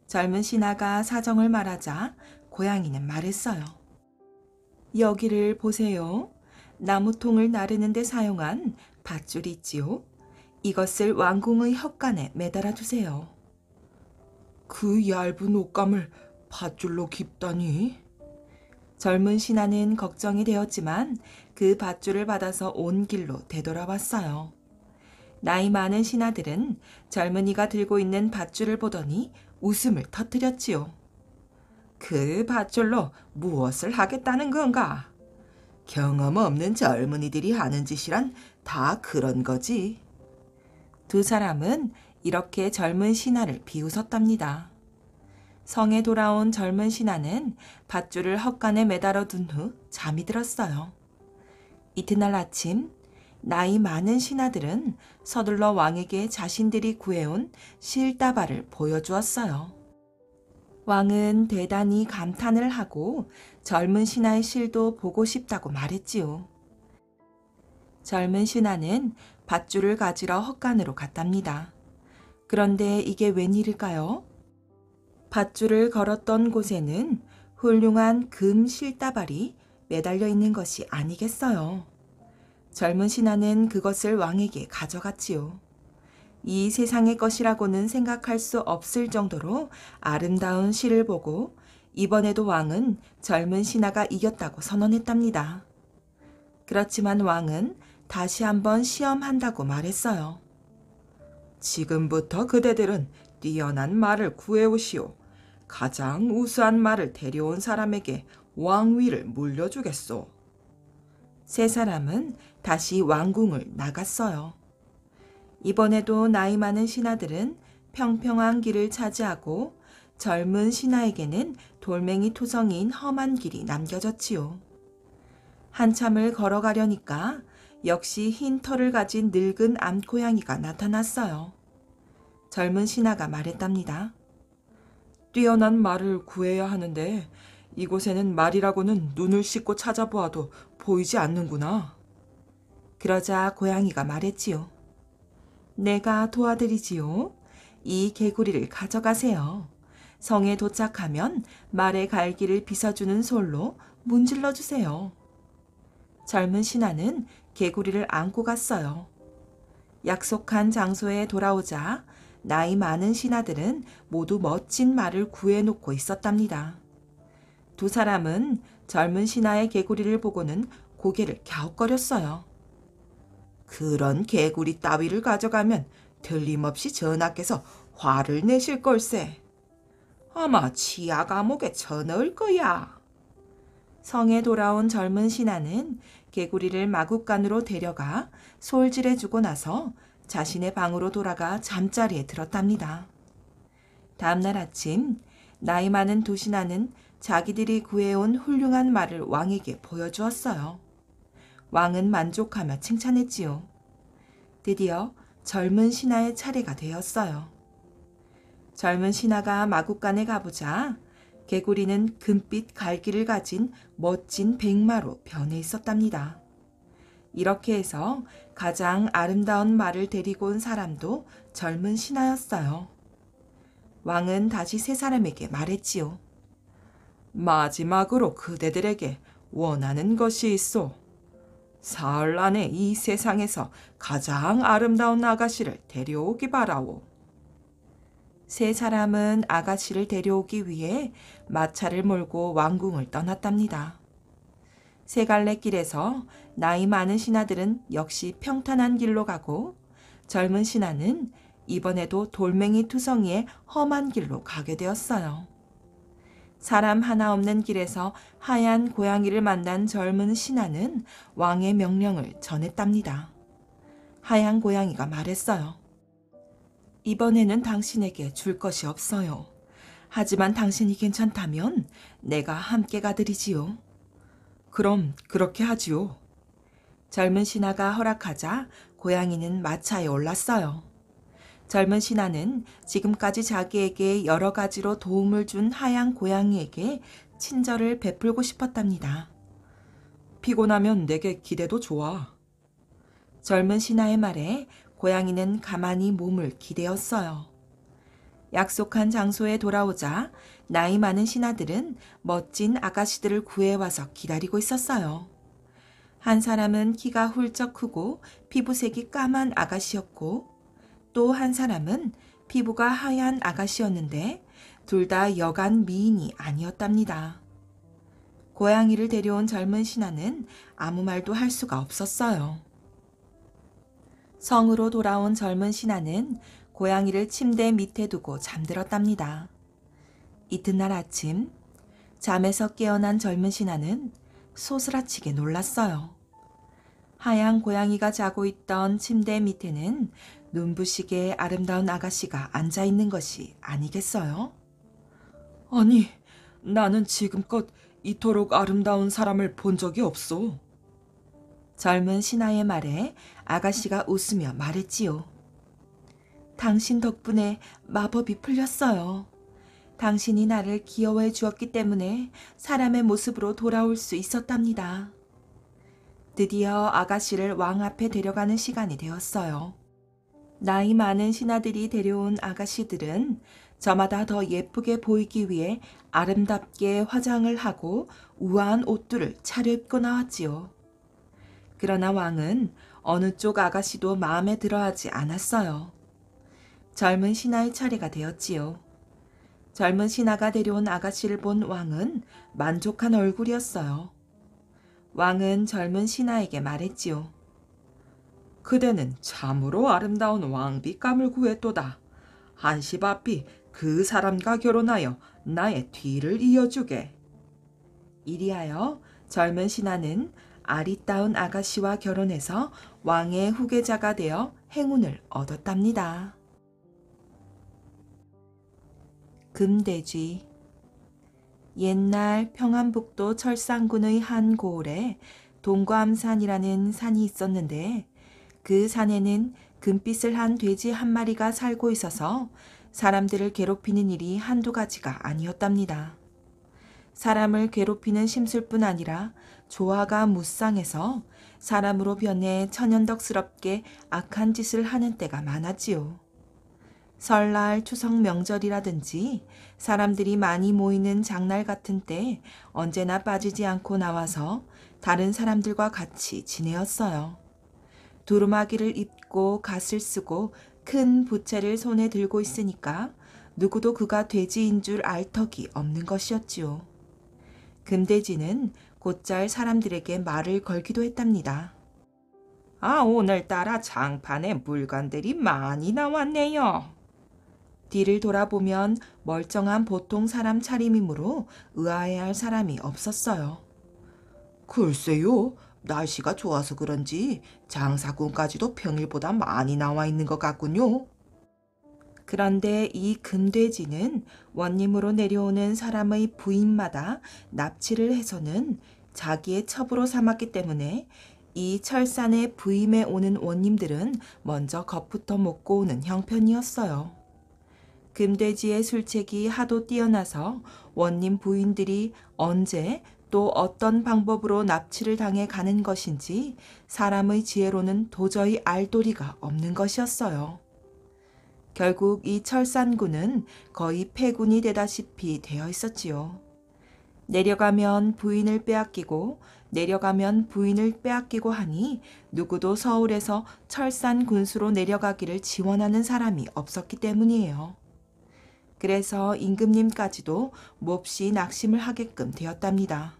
젊은 신하가 사정을 말하자 고양이는 말했어요. 여기를 보세요. 나무통을 나르는데 사용한 밧줄이 있지요. 이것을 왕궁의 혓관에 매달아 주세요그 얇은 옷감을 밧줄로 깁다니. 젊은 신하는 걱정이 되었지만 그 밧줄을 받아서 온 길로 되돌아왔어요. 나이 많은 신하들은 젊은이가 들고 있는 밧줄을 보더니 웃음을 터뜨렸지요. 그 밧줄로 무엇을 하겠다는 건가? 경험 없는 젊은이들이 하는 짓이란 다 그런 거지. 두 사람은 이렇게 젊은 신하를 비웃었답니다. 성에 돌아온 젊은 신하는 밧줄을 헛간에 매달아 둔 후 잠이 들었어요. 이튿날 아침 나이 많은 신하들은 서둘러 왕에게 자신들이 구해온 실다발을 보여주었어요. 왕은 대단히 감탄을 하고 젊은 신하의 실도 보고 싶다고 말했지요. 젊은 신하는 밧줄을 가지러 헛간으로 갔답니다. 그런데 이게 웬일일까요? 밧줄을 걸었던 곳에는 훌륭한 금 실다발이 매달려 있는 것이 아니겠어요. 젊은 신하는 그것을 왕에게 가져갔지요. 이 세상의 것이라고는 생각할 수 없을 정도로 아름다운 시를 보고 이번에도 왕은 젊은 신하가 이겼다고 선언했답니다. 그렇지만 왕은 다시 한번 시험한다고 말했어요. 지금부터 그대들은 뛰어난 말을 구해오시오. 가장 우수한 말을 데려온 사람에게 왕위를 물려주겠소. 세 사람은 다시 왕궁을 나갔어요. 이번에도 나이 많은 신하들은 평평한 길을 차지하고 젊은 신하에게는 돌멩이 토성인 험한 길이 남겨졌지요. 한참을 걸어가려니까 역시 흰 털을 가진 늙은 암고양이가 나타났어요. 젊은 신하가 말했답니다. 뛰어난 말을 구해야 하는데 이곳에는 말이라고는 눈을 씻고 찾아보아도 보이지 않는구나. 그러자 고양이가 말했지요. 내가 도와드리지요. 이 개구리를 가져가세요. 성에 도착하면 말의 갈기를 빗어주는 솔로 문질러 주세요. 젊은 신하는 개구리를 안고 갔어요. 약속한 장소에 돌아오자 나이 많은 신하들은 모두 멋진 말을 구해놓고 있었답니다. 두 사람은 젊은 신하의 개구리를 보고는 고개를 갸웃거렸어요. 그런 개구리 따위를 가져가면 틀림없이 전하께서 화를 내실 걸세. 아마 치아 감옥에 쳐넣을 거야. 성에 돌아온 젊은 신하는 개구리를 마국간으로 데려가 솔질해 주고 나서 자신의 방으로 돌아가 잠자리에 들었답니다. 다음날 아침 나이 많은 두신하는 자기들이 구해온 훌륭한 말을 왕에게 보여주었어요. 왕은 만족하며 칭찬했지요. 드디어 젊은 신하의 차례가 되었어요. 젊은 신하가 마국간에 가보자 개구리는 금빛 갈기를 가진 멋진 백마로 변해 있었답니다. 이렇게 해서 가장 아름다운 말을 데리고 온 사람도 젊은 신하였어요. 왕은 다시 세 사람에게 말했지요. 마지막으로 그대들에게 원하는 것이 있어. 사흘 안에 이 세상에서 가장 아름다운 아가씨를 데려오기 바라오. 세 사람은 아가씨를 데려오기 위해 마차를 몰고 왕궁을 떠났답니다. 세갈래 길에서 나이 많은 신하들은 역시 평탄한 길로 가고 젊은 신하는 이번에도 돌멩이 투성이의 험한 길로 가게 되었어요. 사람 하나 없는 길에서 하얀 고양이를 만난 젊은 신하는 왕의 명령을 전했답니다. 하얀 고양이가 말했어요. 이번에는 당신에게 줄 것이 없어요. 하지만 당신이 괜찮다면 내가 함께 가드리지요. 그럼 그렇게 하지요. 젊은 신하가 허락하자 고양이는 마차에 올랐어요. 젊은 신하는 지금까지 자기에게 여러 가지로 도움을 준하얀 고양이에게 친절을 베풀고 싶었답니다. 피곤하면 내게 기대도 좋아. 젊은 신하의 말에 고양이는 가만히 몸을 기대었어요. 약속한 장소에 돌아오자 나이 많은 신하들은 멋진 아가씨들을 구해와서 기다리고 있었어요. 한 사람은 키가 훌쩍 크고 피부색이 까만 아가씨였고 또한 사람은 피부가 하얀 아가씨였는데 둘 다 여간 미인이 아니었답니다. 고양이를 데려온 젊은 신하는 아무 말도 할 수가 없었어요. 성으로 돌아온 젊은 신하는 고양이를 침대 밑에 두고 잠들었답니다. 이튿날 아침, 잠에서 깨어난 젊은 신하는 소스라치게 놀랐어요. 하얀 고양이가 자고 있던 침대 밑에는 눈부시게 아름다운 아가씨가 앉아 있는 것이 아니겠어요? 아니, 나는 지금껏 이토록 아름다운 사람을 본 적이 없어. 젊은 신하의 말에 아가씨가 웃으며 말했지요. 당신 덕분에 마법이 풀렸어요. 당신이 나를 귀여워해 주었기 때문에 사람의 모습으로 돌아올 수 있었답니다. 드디어 아가씨를 왕 앞에 데려가는 시간이 되었어요. 나이 많은 신하들이 데려온 아가씨들은 저마다 더 예쁘게 보이기 위해 아름답게 화장을 하고 우아한 옷들을 차려입고 나왔지요. 그러나 왕은 어느 쪽 아가씨도 마음에 들어하지 않았어요. 젊은 신하의 차례가 되었지요. 젊은 신하가 데려온 아가씨를 본 왕은 만족한 얼굴이었어요. 왕은 젊은 신하에게 말했지요. 그대는 참으로 아름다운 왕비감을 구했도다. 한시 바삐그 사람과 결혼하여 나의 뒤를 이어주게. 이리하여 젊은 신하는 아리따운 아가씨와 결혼해서 왕의 후계자가 되어 행운을 얻었답니다. 금대지 옛날 평안북도 철산군의 한 고을에 동과암산이라는 산이 있었는데 그 산에는 금빛을 한 돼지 한 마리가 살고 있어서 사람들을 괴롭히는 일이 한두 가지가 아니었답니다. 사람을 괴롭히는 심술뿐 아니라 조화가 무쌍해서 사람으로 변해 천연덕스럽게 악한 짓을 하는 때가 많았지요. 설날, 추석 명절이라든지 사람들이 많이 모이는 장날 같은 때 언제나 빠지지 않고 나와서 다른 사람들과 같이 지내었어요. 두루마기를 입고 갓을 쓰고 큰 부채를 손에 들고 있으니까 누구도 그가 돼지인 줄 알 턱이 없는 것이었지요. 금돼지는 곧잘 사람들에게 말을 걸기도 했답니다. 아, 오늘따라 장판에 물건들이 많이 나왔네요. 뒤를 돌아보면 멀쩡한 보통 사람 차림이므로 의아해할 사람이 없었어요. 글쎄요, 날씨가 좋아서 그런지 장사꾼까지도 평일보다 많이 나와 있는 것 같군요. 그런데 이 금돼지는 원님으로 내려오는 사람의 부인마다 납치를 해서는 자기의 첩으로 삼았기 때문에 이 철산의 부임에 오는 원님들은 먼저 겁부터 먹고 오는 형편이었어요. 금돼지의 술책이 하도 뛰어나서 원님 부인들이 언제 또 어떤 방법으로 납치를 당해 가는 것인지 사람의 지혜로는 도저히 알 도리가 없는 것이었어요. 결국 이 철산군은 거의 폐군이 되다시피 되어 있었지요. 내려가면 부인을 빼앗기고 내려가면 부인을 빼앗기고 하니 누구도 서울에서 철산 군수로 내려가기를 지원하는 사람이 없었기 때문이에요. 그래서 임금님까지도 몹시 낙심을 하게끔 되었답니다.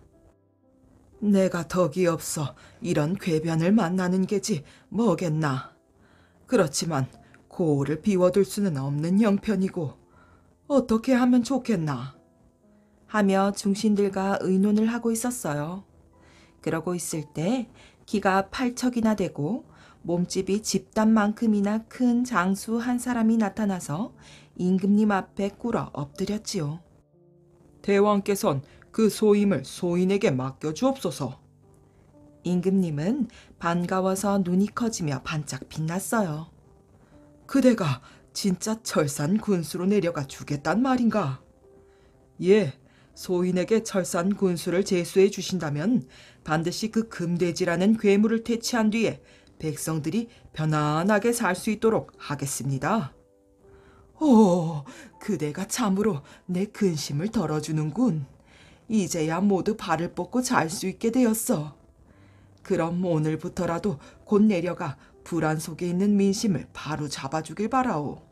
내가 덕이 없어 이런 궤변을 만나는 게지 뭐겠나. 그렇지만 고을을 비워둘 수는 없는 형편이고 어떻게 하면 좋겠나. 하며 중신들과 의논을 하고 있었어요. 그러고 있을 때 키가 팔척이나 되고 몸집이 집단만큼이나 큰 장수 한 사람이 나타나서 임금님 앞에 꿇어 엎드렸지요. 대왕께선 그 소임을 소인에게 맡겨주옵소서. 임금님은 반가워서 눈이 커지며 반짝 빛났어요. 그대가 진짜 철산 군수로 내려가 주겠단 말인가? 예, 소인에게 철산 군수를 제수해 주신다면 반드시 그 금돼지라는 괴물을 퇴치한 뒤에 백성들이 편안하게 살 수 있도록 하겠습니다. 오, 그대가 참으로 내 근심을 덜어주는군. 이제야 모두 발을 뻗고 잘 수 있게 되었어. 그럼 오늘부터라도 곧 내려가 불안 속에 있는 민심을 바로 잡아주길 바라오.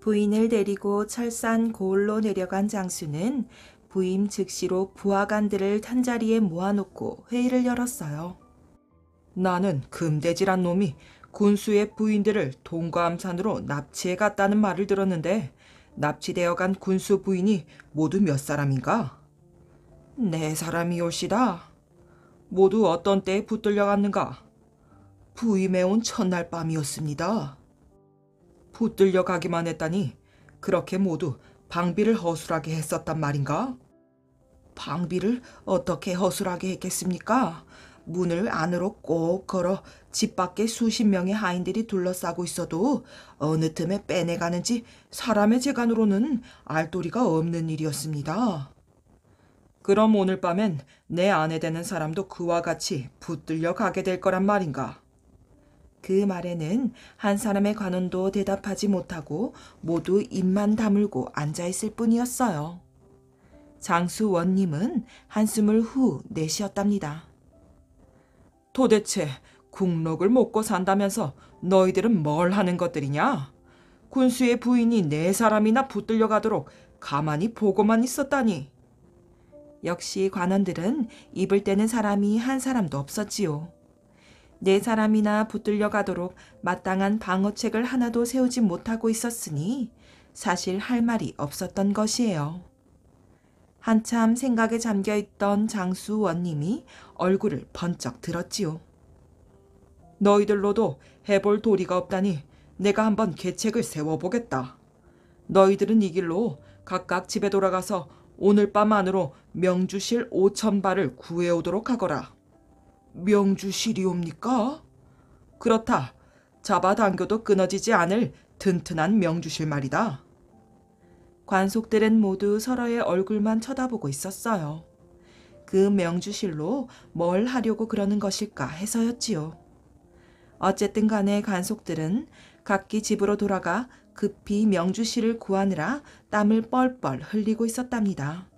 부인을 데리고 철산 고을로 내려간 장수는 부임 즉시로 부하관들을 탄자리에 모아놓고 회의를 열었어요. 나는 금대질한 놈이 군수의 부인들을 동거함산으로 납치해 갔다는 말을 들었는데 납치되어 간 군수 부인이 모두 몇 사람인가? 네 사람이올시다. 모두 어떤 때에 붙들려 갔는가? 부임해온 첫날 밤이었습니다. 붙들려 가기만 했다니 그렇게 모두 방비를 허술하게 했었단 말인가? 방비를 어떻게 허술하게 했겠습니까? 문을 안으로 꼭 걸어 집 밖에 수십 명의 하인들이 둘러싸고 있어도 어느 틈에 빼내가는지 사람의 재간으로는 알도리가 없는 일이었습니다. 그럼 오늘 밤엔 내 아내 되는 사람도 그와 같이 붙들려 가게 될 거란 말인가? 그 말에는 한 사람의 관원도 대답하지 못하고 모두 입만 다물고 앉아 있을 뿐이었어요. 장수 원님은 한숨을 후 내쉬었답니다. 도대체 국록을 먹고 산다면서 너희들은 뭘 하는 것들이냐? 군수의 부인이 네 사람이나 붙들려 가도록 가만히 보고만 있었다니. 역시 관원들은 입을 떼는 사람이 한 사람도 없었지요. 네 사람이나 붙들려 가도록 마땅한 방어책을 하나도 세우지 못하고 있었으니 사실 할 말이 없었던 것이에요. 한참 생각에 잠겨 있던 장수 원님이 얼굴을 번쩍 들었지요. 너희들로도 해볼 도리가 없다니 내가 한번 계책을 세워보겠다. 너희들은 이 길로 각각 집에 돌아가서 오늘 밤 안으로 명주실 오천발을 구해오도록 하거라. 명주실이옵니까? 그렇다. 잡아당겨도 끊어지지 않을 튼튼한 명주실 말이다. 관속들은 모두 서로의 얼굴만 쳐다보고 있었어요. 그 명주실로 뭘 하려고 그러는 것일까 해서였지요. 어쨌든 간에 관속들은 각기 집으로 돌아가 급히 명주실을 구하느라 땀을 뻘뻘 흘리고 있었답니다.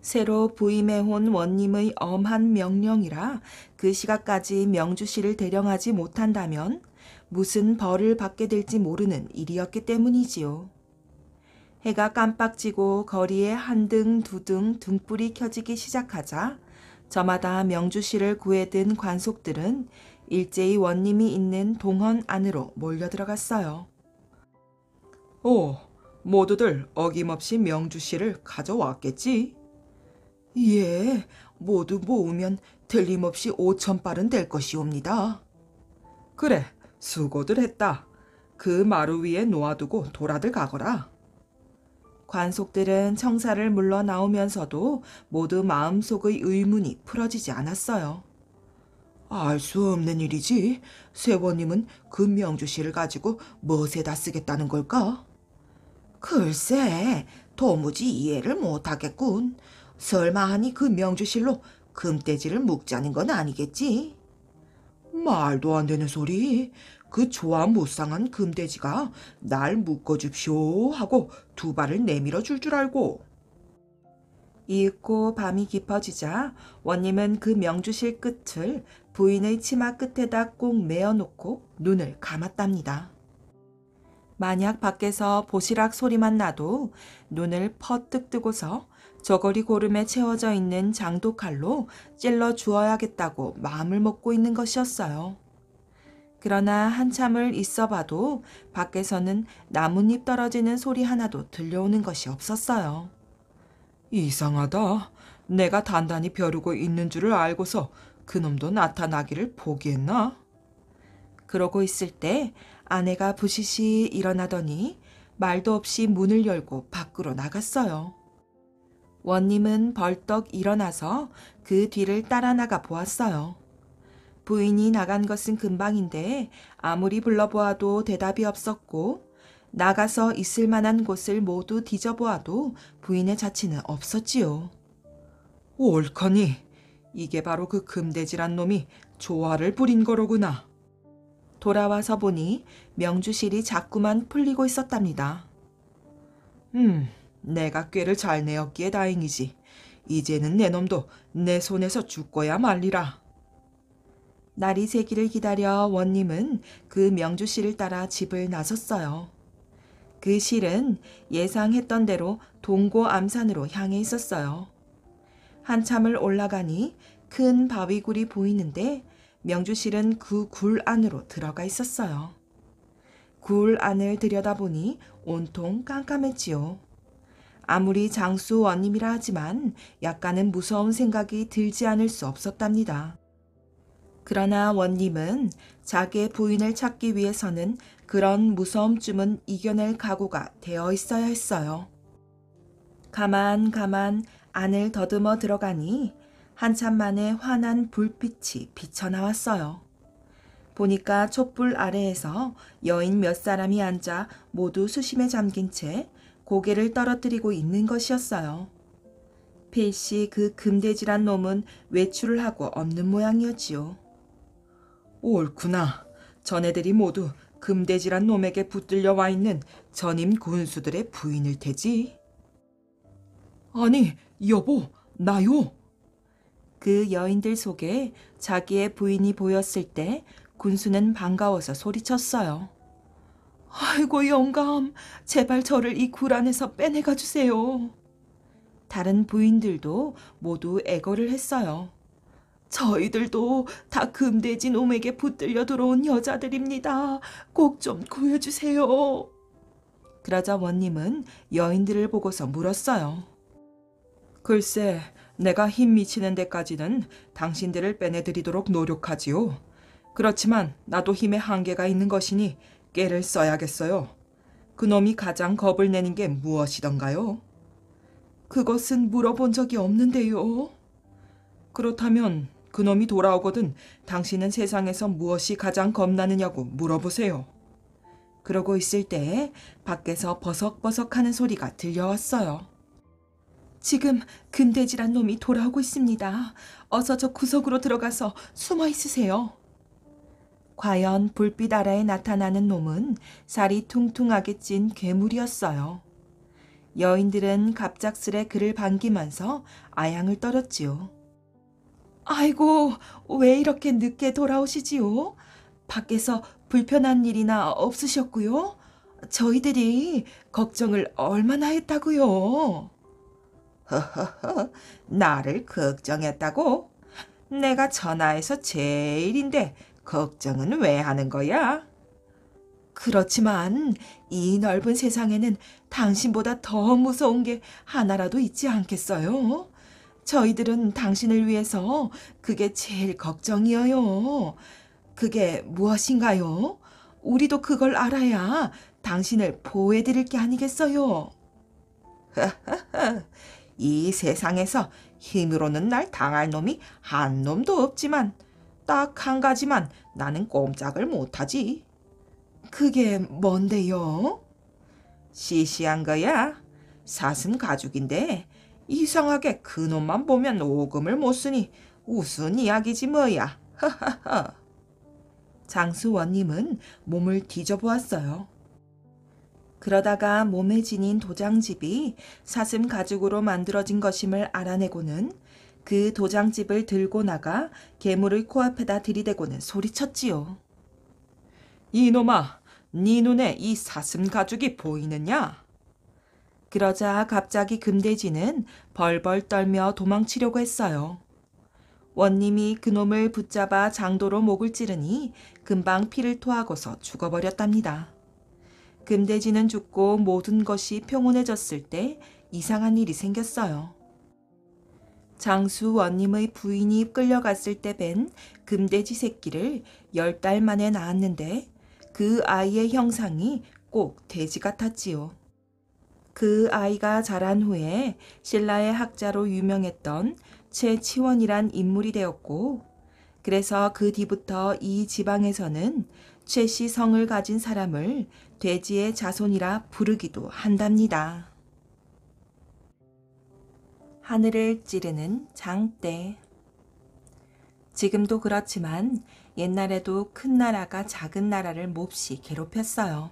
새로 부임해온 원님의 엄한 명령이라 그 시각까지 명주씨를 대령하지 못한다면 무슨 벌을 받게 될지 모르는 일이었기 때문이지요. 해가 깜빡지고 거리에 한 등 두 등 등불이 켜지기 시작하자 저마다 명주씨를 구해든 관속들은 일제히 원님이 있는 동헌 안으로 몰려들어갔어요. 오, 어, 모두들 어김없이 명주씨를 가져왔겠지? 예, 모두 모으면 틀림없이 오천 빠른 될 것이옵니다. 그래, 수고들 했다. 그 마루 위에 놓아두고 돌아들 가거라. 관속들은 청사를 물러나오면서도 모두 마음속의 의문이 풀어지지 않았어요. 알 수 없는 일이지. 세원님은 그 명주실을 가지고 무엇에다 쓰겠다는 걸까? 글쎄, 도무지 이해를 못하겠군. 설마 하니 그 명주실로 금돼지를 묶자는 건 아니겠지? 말도 안 되는 소리. 그 좋아 못상한 금돼지가 날 묶어줍쇼 하고 두 발을 내밀어 줄 줄 알고. 이윽고 밤이 깊어지자 원님은 그 명주실 끝을 부인의 치마 끝에다 꼭 메어놓고 눈을 감았답니다. 만약 밖에서 보시락 소리만 나도 눈을 퍼뜩 뜨고서 저고리 고름에 채워져 있는 장도칼로 찔러 주어야겠다고 마음을 먹고 있는 것이었어요. 그러나 한참을 있어 봐도 밖에서는 나뭇잎 떨어지는 소리 하나도 들려오는 것이 없었어요. 이상하다. 내가 단단히 벼르고 있는 줄을 알고서 그놈도 나타나기를 포기했나? 그러고 있을 때 아내가 부시시 일어나더니 말도 없이 문을 열고 밖으로 나갔어요. 원님은 벌떡 일어나서 그 뒤를 따라 나가 보았어요. 부인이 나간 것은 금방인데 아무리 불러보아도 대답이 없었고 나가서 있을 만한 곳을 모두 뒤져보아도 부인의 자취는 없었지요. 옳거니 이게 바로 그금대지란 놈이 조화를 부린 거로구나. 돌아와서 보니 명주실이 자꾸만 풀리고 있었답니다. 음, 내가 꾀를 잘 내었기에 다행이지. 이제는 내 놈도 내 손에서 죽고야 말리라. 날이 새기를 기다려 원님은 그 명주 씨를 따라 집을 나섰어요. 그 실은 예상했던 대로 동고 암산으로 향해 있었어요. 한참을 올라가니 큰 바위굴이 보이는데 명주 실은 그 굴 안으로 들어가 있었어요. 굴 안을 들여다보니 온통 깜깜했지요. 아무리 장수 원님이라 하지만 약간은 무서운 생각이 들지 않을 수 없었답니다. 그러나 원님은 자기의 부인을 찾기 위해서는 그런 무서움쯤은 이겨낼 각오가 되어 있어야 했어요. 가만 가만 안을 더듬어 들어가니 한참 만에 환한 불빛이 비쳐나왔어요. 보니까 촛불 아래에서 여인 몇 사람이 앉아 모두 수심에 잠긴 채 고개를 떨어뜨리고 있는 것이었어요. 필시 그금대지란 놈은 외출을 하고 없는 모양이었지요. 옳구나. 전애들이 모두 금대지란 놈에게 붙들려 와 있는 전임 군수들의 부인일 테지. 아니, 여보, 나요. 그 여인들 속에 자기의 부인이 보였을 때 군수는 반가워서 소리쳤어요. 아이고 영감, 제발 저를 이 굴 안에서 빼내가 주세요. 다른 부인들도 모두 애걸을 했어요. 저희들도 다 금돼지 놈에게 붙들려 들어온 여자들입니다. 꼭 좀 구해주세요. 그러자 원님은 여인들을 보고서 물었어요. 글쎄, 내가 힘 미치는 데까지는 당신들을 빼내드리도록 노력하지요. 그렇지만 나도 힘의 한계가 있는 것이니 깨를 써야겠어요. 그놈이 가장 겁을 내는 게 무엇이던가요? 그것은 물어본 적이 없는데요. 그렇다면 그놈이 돌아오거든 당신은 세상에서 무엇이 가장 겁나느냐고 물어보세요. 그러고 있을 때 밖에서 버석버석 하는 소리가 들려왔어요. 지금 근대지란 놈이 돌아오고 있습니다. 어서 저 구석으로 들어가서 숨어 있으세요. 과연 불빛 아래에 나타나는 놈은 살이 퉁퉁하게 찐 괴물이었어요. 여인들은 갑작스레 그를 반기면서 아양을 떨었지요. 아이고, 왜 이렇게 늦게 돌아오시지요? 밖에서 불편한 일이나 없으셨고요? 저희들이 걱정을 얼마나 했다고요? 허허허, 나를 걱정했다고? 내가 전화해서 제일인데 걱정은 왜 하는 거야? 그렇지만 이 넓은 세상에는 당신보다 더 무서운 게 하나라도 있지 않겠어요? 저희들은 당신을 위해서 그게 제일 걱정이에요. 그게 무엇인가요? 우리도 그걸 알아야 당신을 보호해드릴 게 아니겠어요? 이 세상에서 힘으로는 날 당할 놈이 한 놈도 없지만 딱한 가지만 나는 꼼짝을 못하지. 그게 뭔데요? 시시한 거야. 사슴 가죽인데 이상하게 그놈만 보면 오금을 못 쓰니 우스운 이야기지 뭐야. 하하하. 장수원님은 몸을 뒤져보았어요. 그러다가 몸에 지닌 도장집이 사슴 가죽으로 만들어진 것임을 알아내고는 그 도장집을 들고 나가 괴물을 코앞에다 들이대고는 소리쳤지요. 이놈아, 네 눈에 이 사슴 가죽이 보이느냐? 그러자 갑자기 금대지는 벌벌 떨며 도망치려고 했어요. 원님이 그놈을 붙잡아 장도로 목을 찌르니 금방 피를 토하고서 죽어버렸답니다. 금대지는 죽고 모든 것이 평온해졌을 때 이상한 일이 생겼어요. 장수 원님의 부인이 끌려갔을 때 뵌 금돼지 새끼를 열 달 만에 낳았는데 그 아이의 형상이 꼭 돼지 같았지요. 그 아이가 자란 후에 신라의 학자로 유명했던 최치원이란 인물이 되었고 그래서 그 뒤부터 이 지방에서는 최씨 성을 가진 사람을 돼지의 자손이라 부르기도 한답니다. 하늘을 찌르는 장대. 지금도 그렇지만 옛날에도 큰 나라가 작은 나라를 몹시 괴롭혔어요.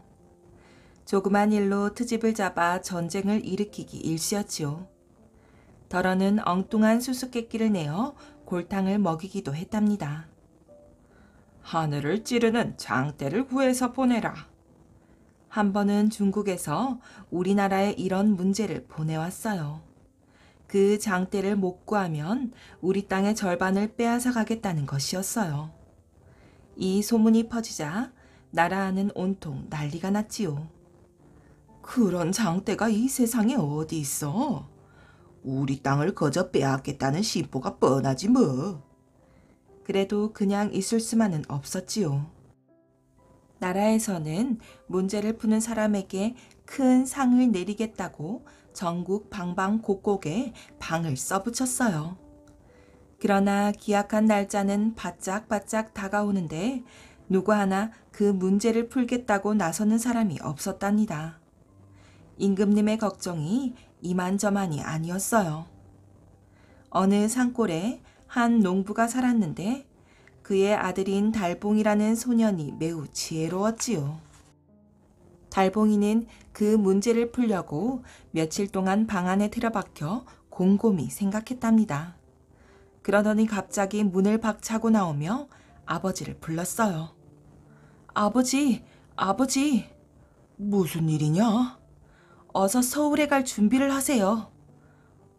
조그만 일로 트집을 잡아 전쟁을 일으키기 일쑤였지요. 더러는 엉뚱한 수수께끼를 내어 골탕을 먹이기도 했답니다. 하늘을 찌르는 장대를 구해서 보내라. 한 번은 중국에서 우리나라에 이런 문제를 보내왔어요. 그 장대를 못 구하면 우리 땅의 절반을 빼앗아 가겠다는 것이었어요. 이 소문이 퍼지자 나라 안은 온통 난리가 났지요. 그런 장대가 이 세상에 어디 있어? 우리 땅을 거저 빼앗겠다는 심보가 뻔하지 뭐. 그래도 그냥 있을 수만은 없었지요. 나라에서는 문제를 푸는 사람에게 큰 상을 내리겠다고 전국 방방 곳곳에 방을 써붙였어요. 그러나 기약한 날짜는 바짝바짝 다가오는데 누구 하나 그 문제를 풀겠다고 나서는 사람이 없었답니다. 임금님의 걱정이 이만저만이 아니었어요. 어느 산골에 한 농부가 살았는데 그의 아들인 달봉이라는 소년이 매우 지혜로웠지요. 달봉이는 그 문제를 풀려고 며칠 동안 방 안에 틀어박혀 곰곰이 생각했답니다. 그러더니 갑자기 문을 박차고 나오며 아버지를 불렀어요. 아버지, 아버지, 무슨 일이냐? 어서 서울에 갈 준비를 하세요.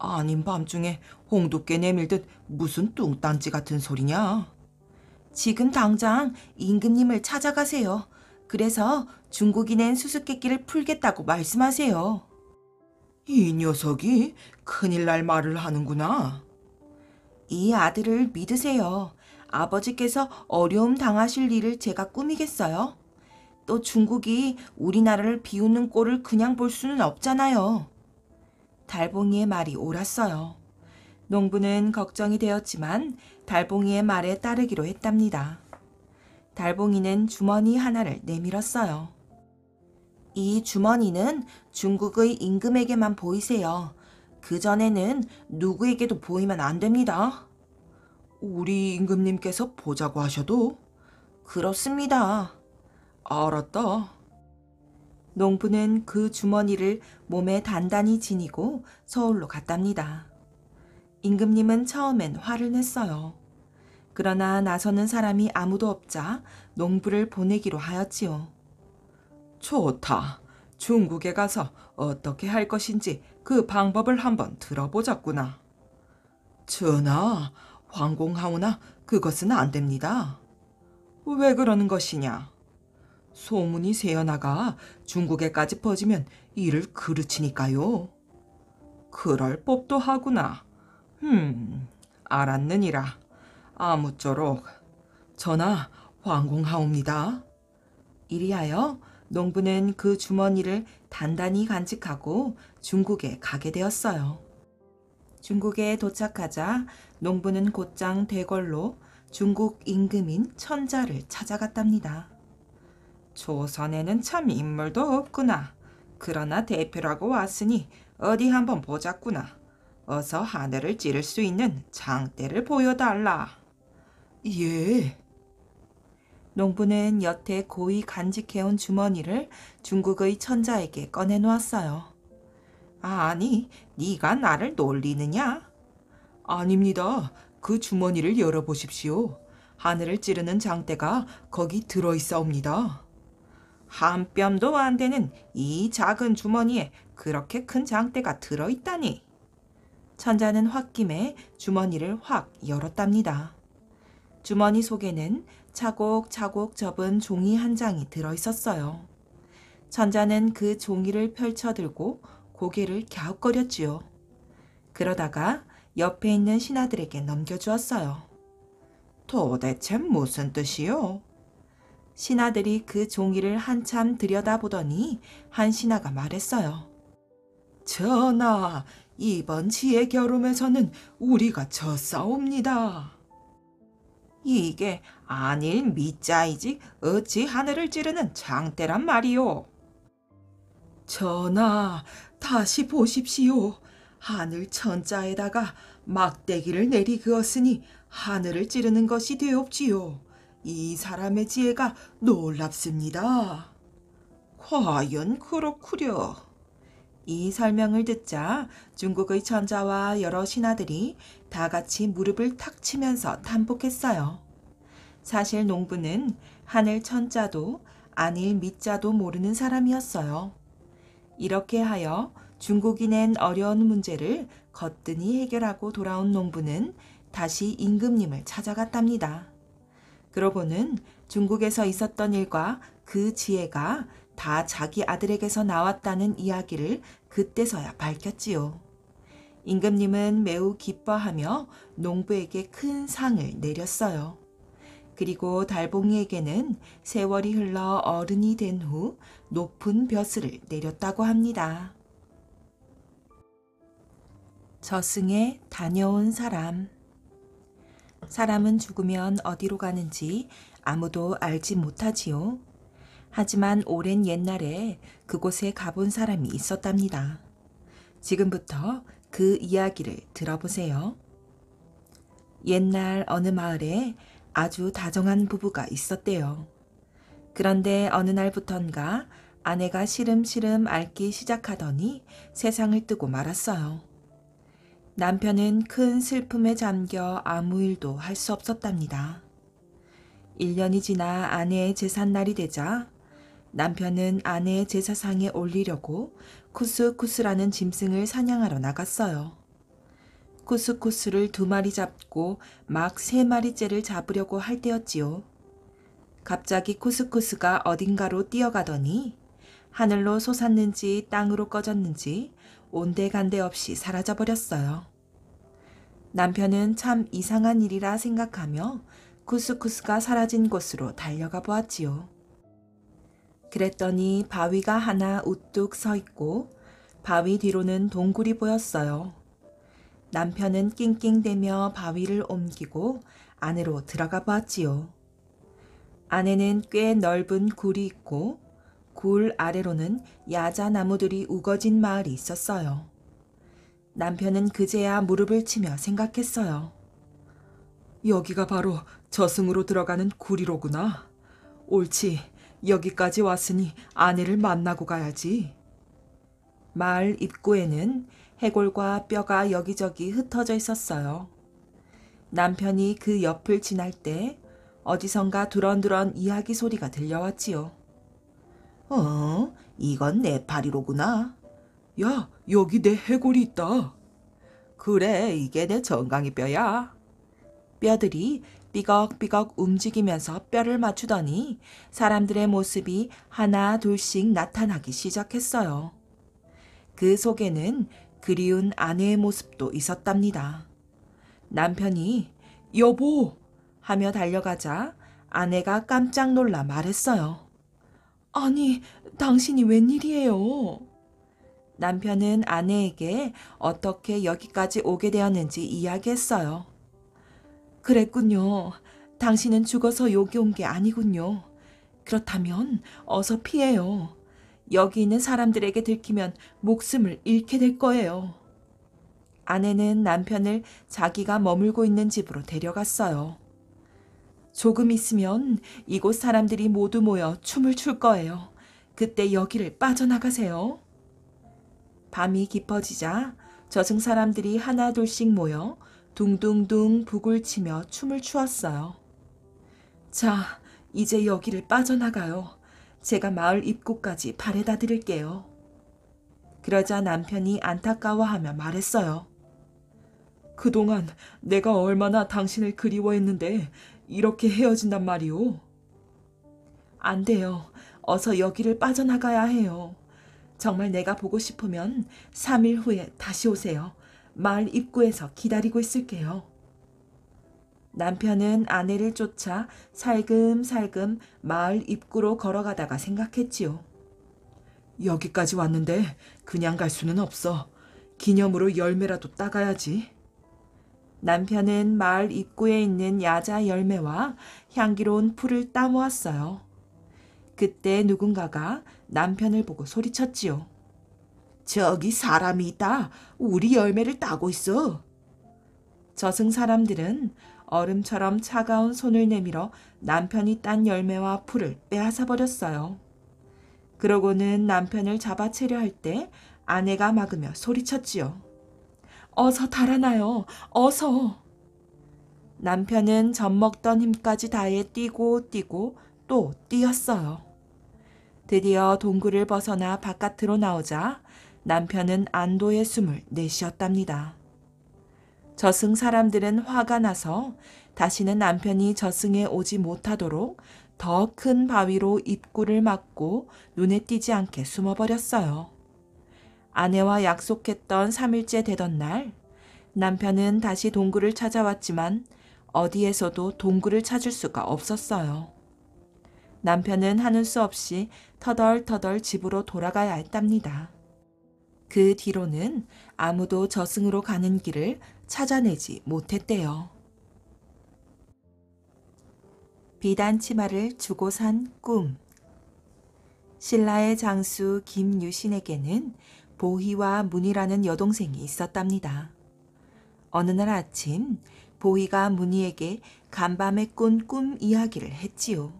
아닌 밤중에 홍두깨 내밀듯 무슨 뚱딴지 같은 소리냐? 지금 당장 임금님을 찾아가세요. 그래서 중국인은 수수께끼를 풀겠다고 말씀하세요. 이 녀석이 큰일 날 말을 하는구나. 이 아들을 믿으세요. 아버지께서 어려움 당하실 일을 제가 꾸미겠어요. 또 중국이 우리나라를 비웃는 꼴을 그냥 볼 수는 없잖아요. 달봉이의 말이 옳았어요. 농부는 걱정이 되었지만 달봉이의 말에 따르기로 했답니다. 달봉이는 주머니 하나를 내밀었어요. 이 주머니는 중국의 임금에게만 보이세요. 그전에는 누구에게도 보이면 안 됩니다. 우리 임금님께서 보자고 하셔도? 그렇습니다. 알았다. 농부는 그 주머니를 몸에 단단히 지니고 서울로 갔답니다. 임금님은 처음엔 화를 냈어요. 그러나 나서는 사람이 아무도 없자 농부를 보내기로 하였지요. 좋다. 중국에 가서 어떻게 할 것인지 그 방법을 한번 들어보자꾸나. 전하, 황공하오나 그것은 안 됩니다. 왜 그러는 것이냐? 소문이 새어나가 중국에까지 퍼지면 이를 그르치니까요. 그럴 법도 하구나. 흠, 알았느니라. 아무쪼록 전하, 황공하옵니다. 이리하여 농부는 그 주머니를 단단히 간직하고 중국에 가게 되었어요. 중국에 도착하자 농부는 곧장 대궐로 중국 임금인 천자를 찾아갔답니다. 조선에는 참 인물도 없구나. 그러나 대표라고 왔으니 어디 한번 보자꾸나. 어서 하늘을 찌를 수 있는 장대를 보여달라. 예. 농부는 여태 고이 간직해온 주머니를 중국의 천자에게 꺼내놓았어요. 아, 아니, 네가 나를 놀리느냐? 아닙니다. 그 주머니를 열어보십시오. 하늘을 찌르는 장대가 거기 들어있사옵니다. 한 뼘도 안 되는 이 작은 주머니에 그렇게 큰 장대가 들어있다니. 천자는 홧김에 주머니를 확 열었답니다. 주머니 속에는 차곡차곡 접은 종이 한 장이 들어 있었어요. 천자는그 종이를 펼쳐들고 고개를 갸웃거렸지요. 그러다가 옆에 있는 신하들에게 넘겨주었어요. 도대체 무슨 뜻이요? 신하들이 그 종이를 한참 들여다보더니 한 신하가 말했어요. 전하, 이번 지혜겨혼에서는 우리가 졌싸옵니다 이게 아닐 미자이지 어찌 하늘을 찌르는 장대란 말이오. 전하, 다시 보십시오. 하늘 천자에다가 막대기를 내리그었으니 하늘을 찌르는 것이 되옵지요. 이 사람의 지혜가 놀랍습니다. 과연 그렇구려. 이 설명을 듣자 중국의 천자와 여러 신하들이 다 같이 무릎을 탁 치면서 탄복했어요. 사실 농부는 하늘 천자도 아닐 밑자도 모르는 사람이었어요. 이렇게 하여 중국이 낸 어려운 문제를 거뜬히 해결하고 돌아온 농부는 다시 임금님을 찾아갔답니다. 그러고는 중국에서 있었던 일과 그 지혜가 다 자기 아들에게서 나왔다는 이야기를 그때서야 밝혔지요. 임금님은 매우 기뻐하며 농부에게 큰 상을 내렸어요. 그리고 달봉이에게는 세월이 흘러 어른이 된 후 높은 벼슬을 내렸다고 합니다. 저승에 다녀온 사람 사람은 죽으면 어디로 가는지 아무도 알지 못하지요. 하지만 오랜 옛날에 그곳에 가본 사람이 있었답니다. 지금부터 그 이야기를 들어보세요. 옛날 어느 마을에 아주 다정한 부부가 있었대요. 그런데 어느 날부턴가 아내가 시름시름 앓기 시작하더니 세상을 뜨고 말았어요. 남편은 큰 슬픔에 잠겨 아무 일도 할 수 없었답니다. 1년이 지나 아내의 제삿날이 되자 남편은 아내의 제사상에 올리려고 쿠스쿠스라는 짐승을 사냥하러 나갔어요. 쿠스쿠스를두 마리 잡고 막 세 마리째를 잡으려고 할 때였지요. 갑자기 쿠스쿠스가 어딘가로 뛰어가더니 하늘로 솟았는지 땅으로 꺼졌는지 온데간데 없이 사라져버렸어요. 남편은 참 이상한 일이라 생각하며 쿠스쿠스가 사라진 곳으로 달려가 보았지요. 그랬더니 바위가 하나 우뚝 서 있고 바위 뒤로는 동굴이 보였어요. 남편은 낑낑대며 바위를 옮기고 안으로 들어가 봤지요. 안에는 꽤 넓은 굴이 있고 굴 아래로는 야자 나무들이 우거진 마을이 있었어요. 남편은 그제야 무릎을 치며 생각했어요. 여기가 바로 저승으로 들어가는 굴이로구나. 옳지. 여기까지 왔으니 아내를 만나고 가야지. 마을 입구에는 해골과 뼈가 여기저기 흩어져 있었어요. 남편이 그 옆을 지날 때 어디선가 두런두런 이야기 소리가 들려왔지요. 어, 이건 내파리로구나 야, 여기 내 해골이 있다. 그래, 이게 내 정강이 뼈야. 뼈들이 삐걱삐걱 움직이면서 뼈를 맞추더니 사람들의 모습이 하나 둘씩 나타나기 시작했어요. 그 속에는 그리운 아내의 모습도 있었답니다. 남편이 여보 하며 달려가자 아내가 깜짝 놀라 말했어요. 아니, 당신이 웬일이에요? 남편은 아내에게 어떻게 여기까지 오게 되었는지 이야기했어요. 그랬군요. 당신은 죽어서 여기 온 게 아니군요. 그렇다면 어서 피해요. 여기 있는 사람들에게 들키면 목숨을 잃게 될 거예요. 아내는 남편을 자기가 머물고 있는 집으로 데려갔어요. 조금 있으면 이곳 사람들이 모두 모여 춤을 출 거예요. 그때 여기를 빠져나가세요. 밤이 깊어지자 저승 사람들이 하나둘씩 모여 둥둥둥 북을 치며 춤을 추었어요. 자, 이제 여기를 빠져나가요. 제가 마을 입구까지 바래다 드릴게요. 그러자 남편이 안타까워하며 말했어요. 그동안 내가 얼마나 당신을 그리워했는데 이렇게 헤어진단 말이오. 안 돼요. 어서 여기를 빠져나가야 해요. 정말 내가 보고 싶으면 3일 후에 다시 오세요. 마을 입구에서 기다리고 있을게요. 남편은 아내를 쫓아 살금살금 마을 입구로 걸어가다가 생각했지요. 여기까지 왔는데 그냥 갈 수는 없어. 기념으로 열매라도 따가야지. 남편은 마을 입구에 있는 야자 열매와 향기로운 풀을 따모았어요. 그때 누군가가 남편을 보고 소리쳤지요. 저기 사람이 있다. 우리 열매를 따고 있어. 저승 사람들은 얼음처럼 차가운 손을 내밀어 남편이 딴 열매와 풀을 빼앗아 버렸어요. 그러고는 남편을 잡아채려 할 때 아내가 막으며 소리쳤지요. 어서 달아나요. 어서. 남편은 젖먹던 힘까지 다해 뛰고 뛰고 또 뛰었어요. 드디어 동굴을 벗어나 바깥으로 나오자 남편은 안도의 숨을 내쉬었답니다. 저승 사람들은 화가 나서 다시는 남편이 저승에 오지 못하도록 더 큰 바위로 입구를 막고 눈에 띄지 않게 숨어버렸어요. 아내와 약속했던 3일째 되던 날, 남편은 다시 동굴을 찾아왔지만 어디에서도 동굴을 찾을 수가 없었어요. 남편은 하는 수 없이 터덜터덜 집으로 돌아가야 했답니다. 그 뒤로는 아무도 저승으로 가는 길을 찾아내지 못했대요. 비단 치마를 주고 산 꿈. 신라의 장수 김유신에게는 보희와 문희라는 여동생이 있었답니다. 어느 날 아침 보희가 문희에게 간밤에 꾼 꿈 이야기를 했지요.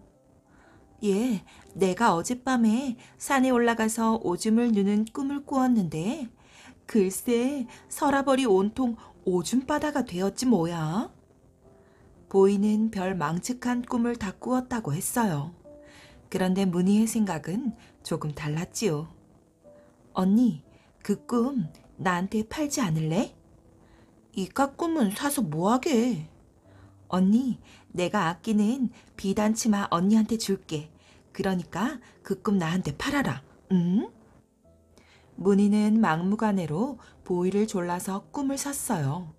예, 내가 어젯밤에 산에 올라가서 오줌을 누는 꿈을 꾸었는데 글쎄 서라벌이 온통 오줌바다가 되었지 뭐야? 보이는 별 망측한 꿈을 다 꾸었다고 했어요. 그런데 문희의 생각은 조금 달랐지요. 언니, 그 꿈 나한테 팔지 않을래? 이깟 꿈은 사서 뭐하게? 언니, 내가 아끼는 비단 치마 언니한테 줄게. 그러니까 그 꿈 나한테 팔아라. 응? 문희는 막무가내로 보이를 졸라서 꿈을 샀어요.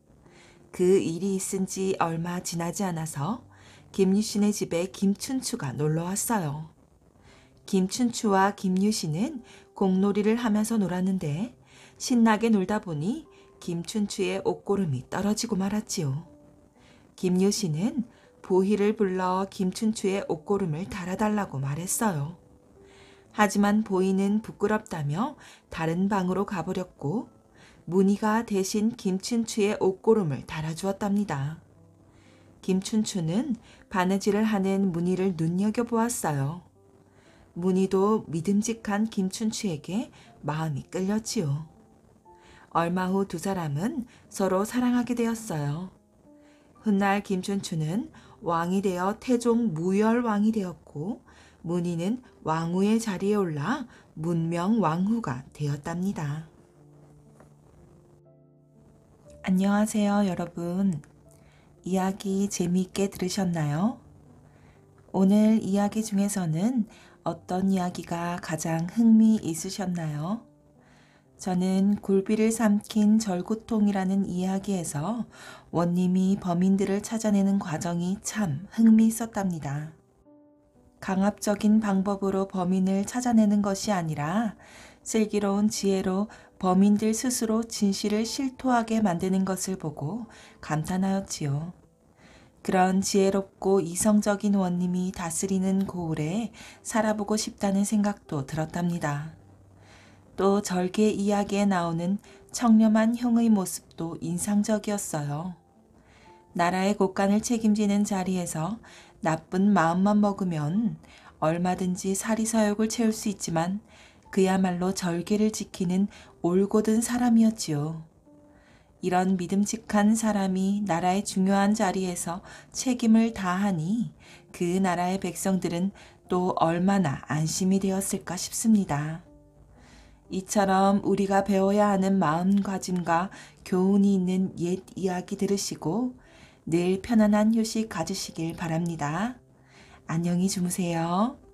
그 일이 있은 지 얼마 지나지 않아서 김유신의 집에 김춘추가 놀러 왔어요. 김춘추와 김유신은 공놀이를 하면서 놀았는데 신나게 놀다 보니 김춘추의 옷고름이 떨어지고 말았지요. 김유신은 보희를 불러 김춘추의 옷고름을 달아달라고 말했어요. 하지만 보이는 부끄럽다며 다른 방으로 가버렸고 문희가 대신 김춘추의 옷고름을 달아주었답니다. 김춘추는 바느질을 하는 문희를 눈여겨보았어요. 문희도 믿음직한 김춘추에게 마음이 끌렸지요. 얼마 후 두 사람은 서로 사랑하게 되었어요. 훗날 김춘추는 왕이 되어 태종 무열왕이 되었고 문희는 왕후의 자리에 올라 문명왕후가 되었답니다. 안녕하세요, 여러분. 이야기 재미있게 들으셨나요? 오늘 이야기 중에서는 어떤 이야기가 가장 흥미 있으셨나요? 저는 굴비를 삼킨 절구통이라는 이야기에서 원님이 범인들을 찾아내는 과정이 참 흥미있었답니다. 강압적인 방법으로 범인을 찾아내는 것이 아니라 슬기로운 지혜로 범인들 스스로 진실을 실토하게 만드는 것을 보고 감탄하였지요. 그런 지혜롭고 이성적인 원님이 다스리는 고을에 살아보고 싶다는 생각도 들었답니다. 또 절개 이야기에 나오는 청렴한 형의 모습도 인상적이었어요. 나라의 곳간을 책임지는 자리에서 나쁜 마음만 먹으면 얼마든지 사리사욕을 채울 수 있지만 그야말로 절개를 지키는 올곧은 사람이었지요. 이런 믿음직한 사람이 나라의 중요한 자리에서 책임을 다하니 그 나라의 백성들은 또 얼마나 안심이 되었을까 싶습니다. 이처럼 우리가 배워야 하는 마음가짐과 교훈이 있는 옛 이야기 들으시고 늘 편안한 휴식 가지시길 바랍니다. 안녕히 주무세요.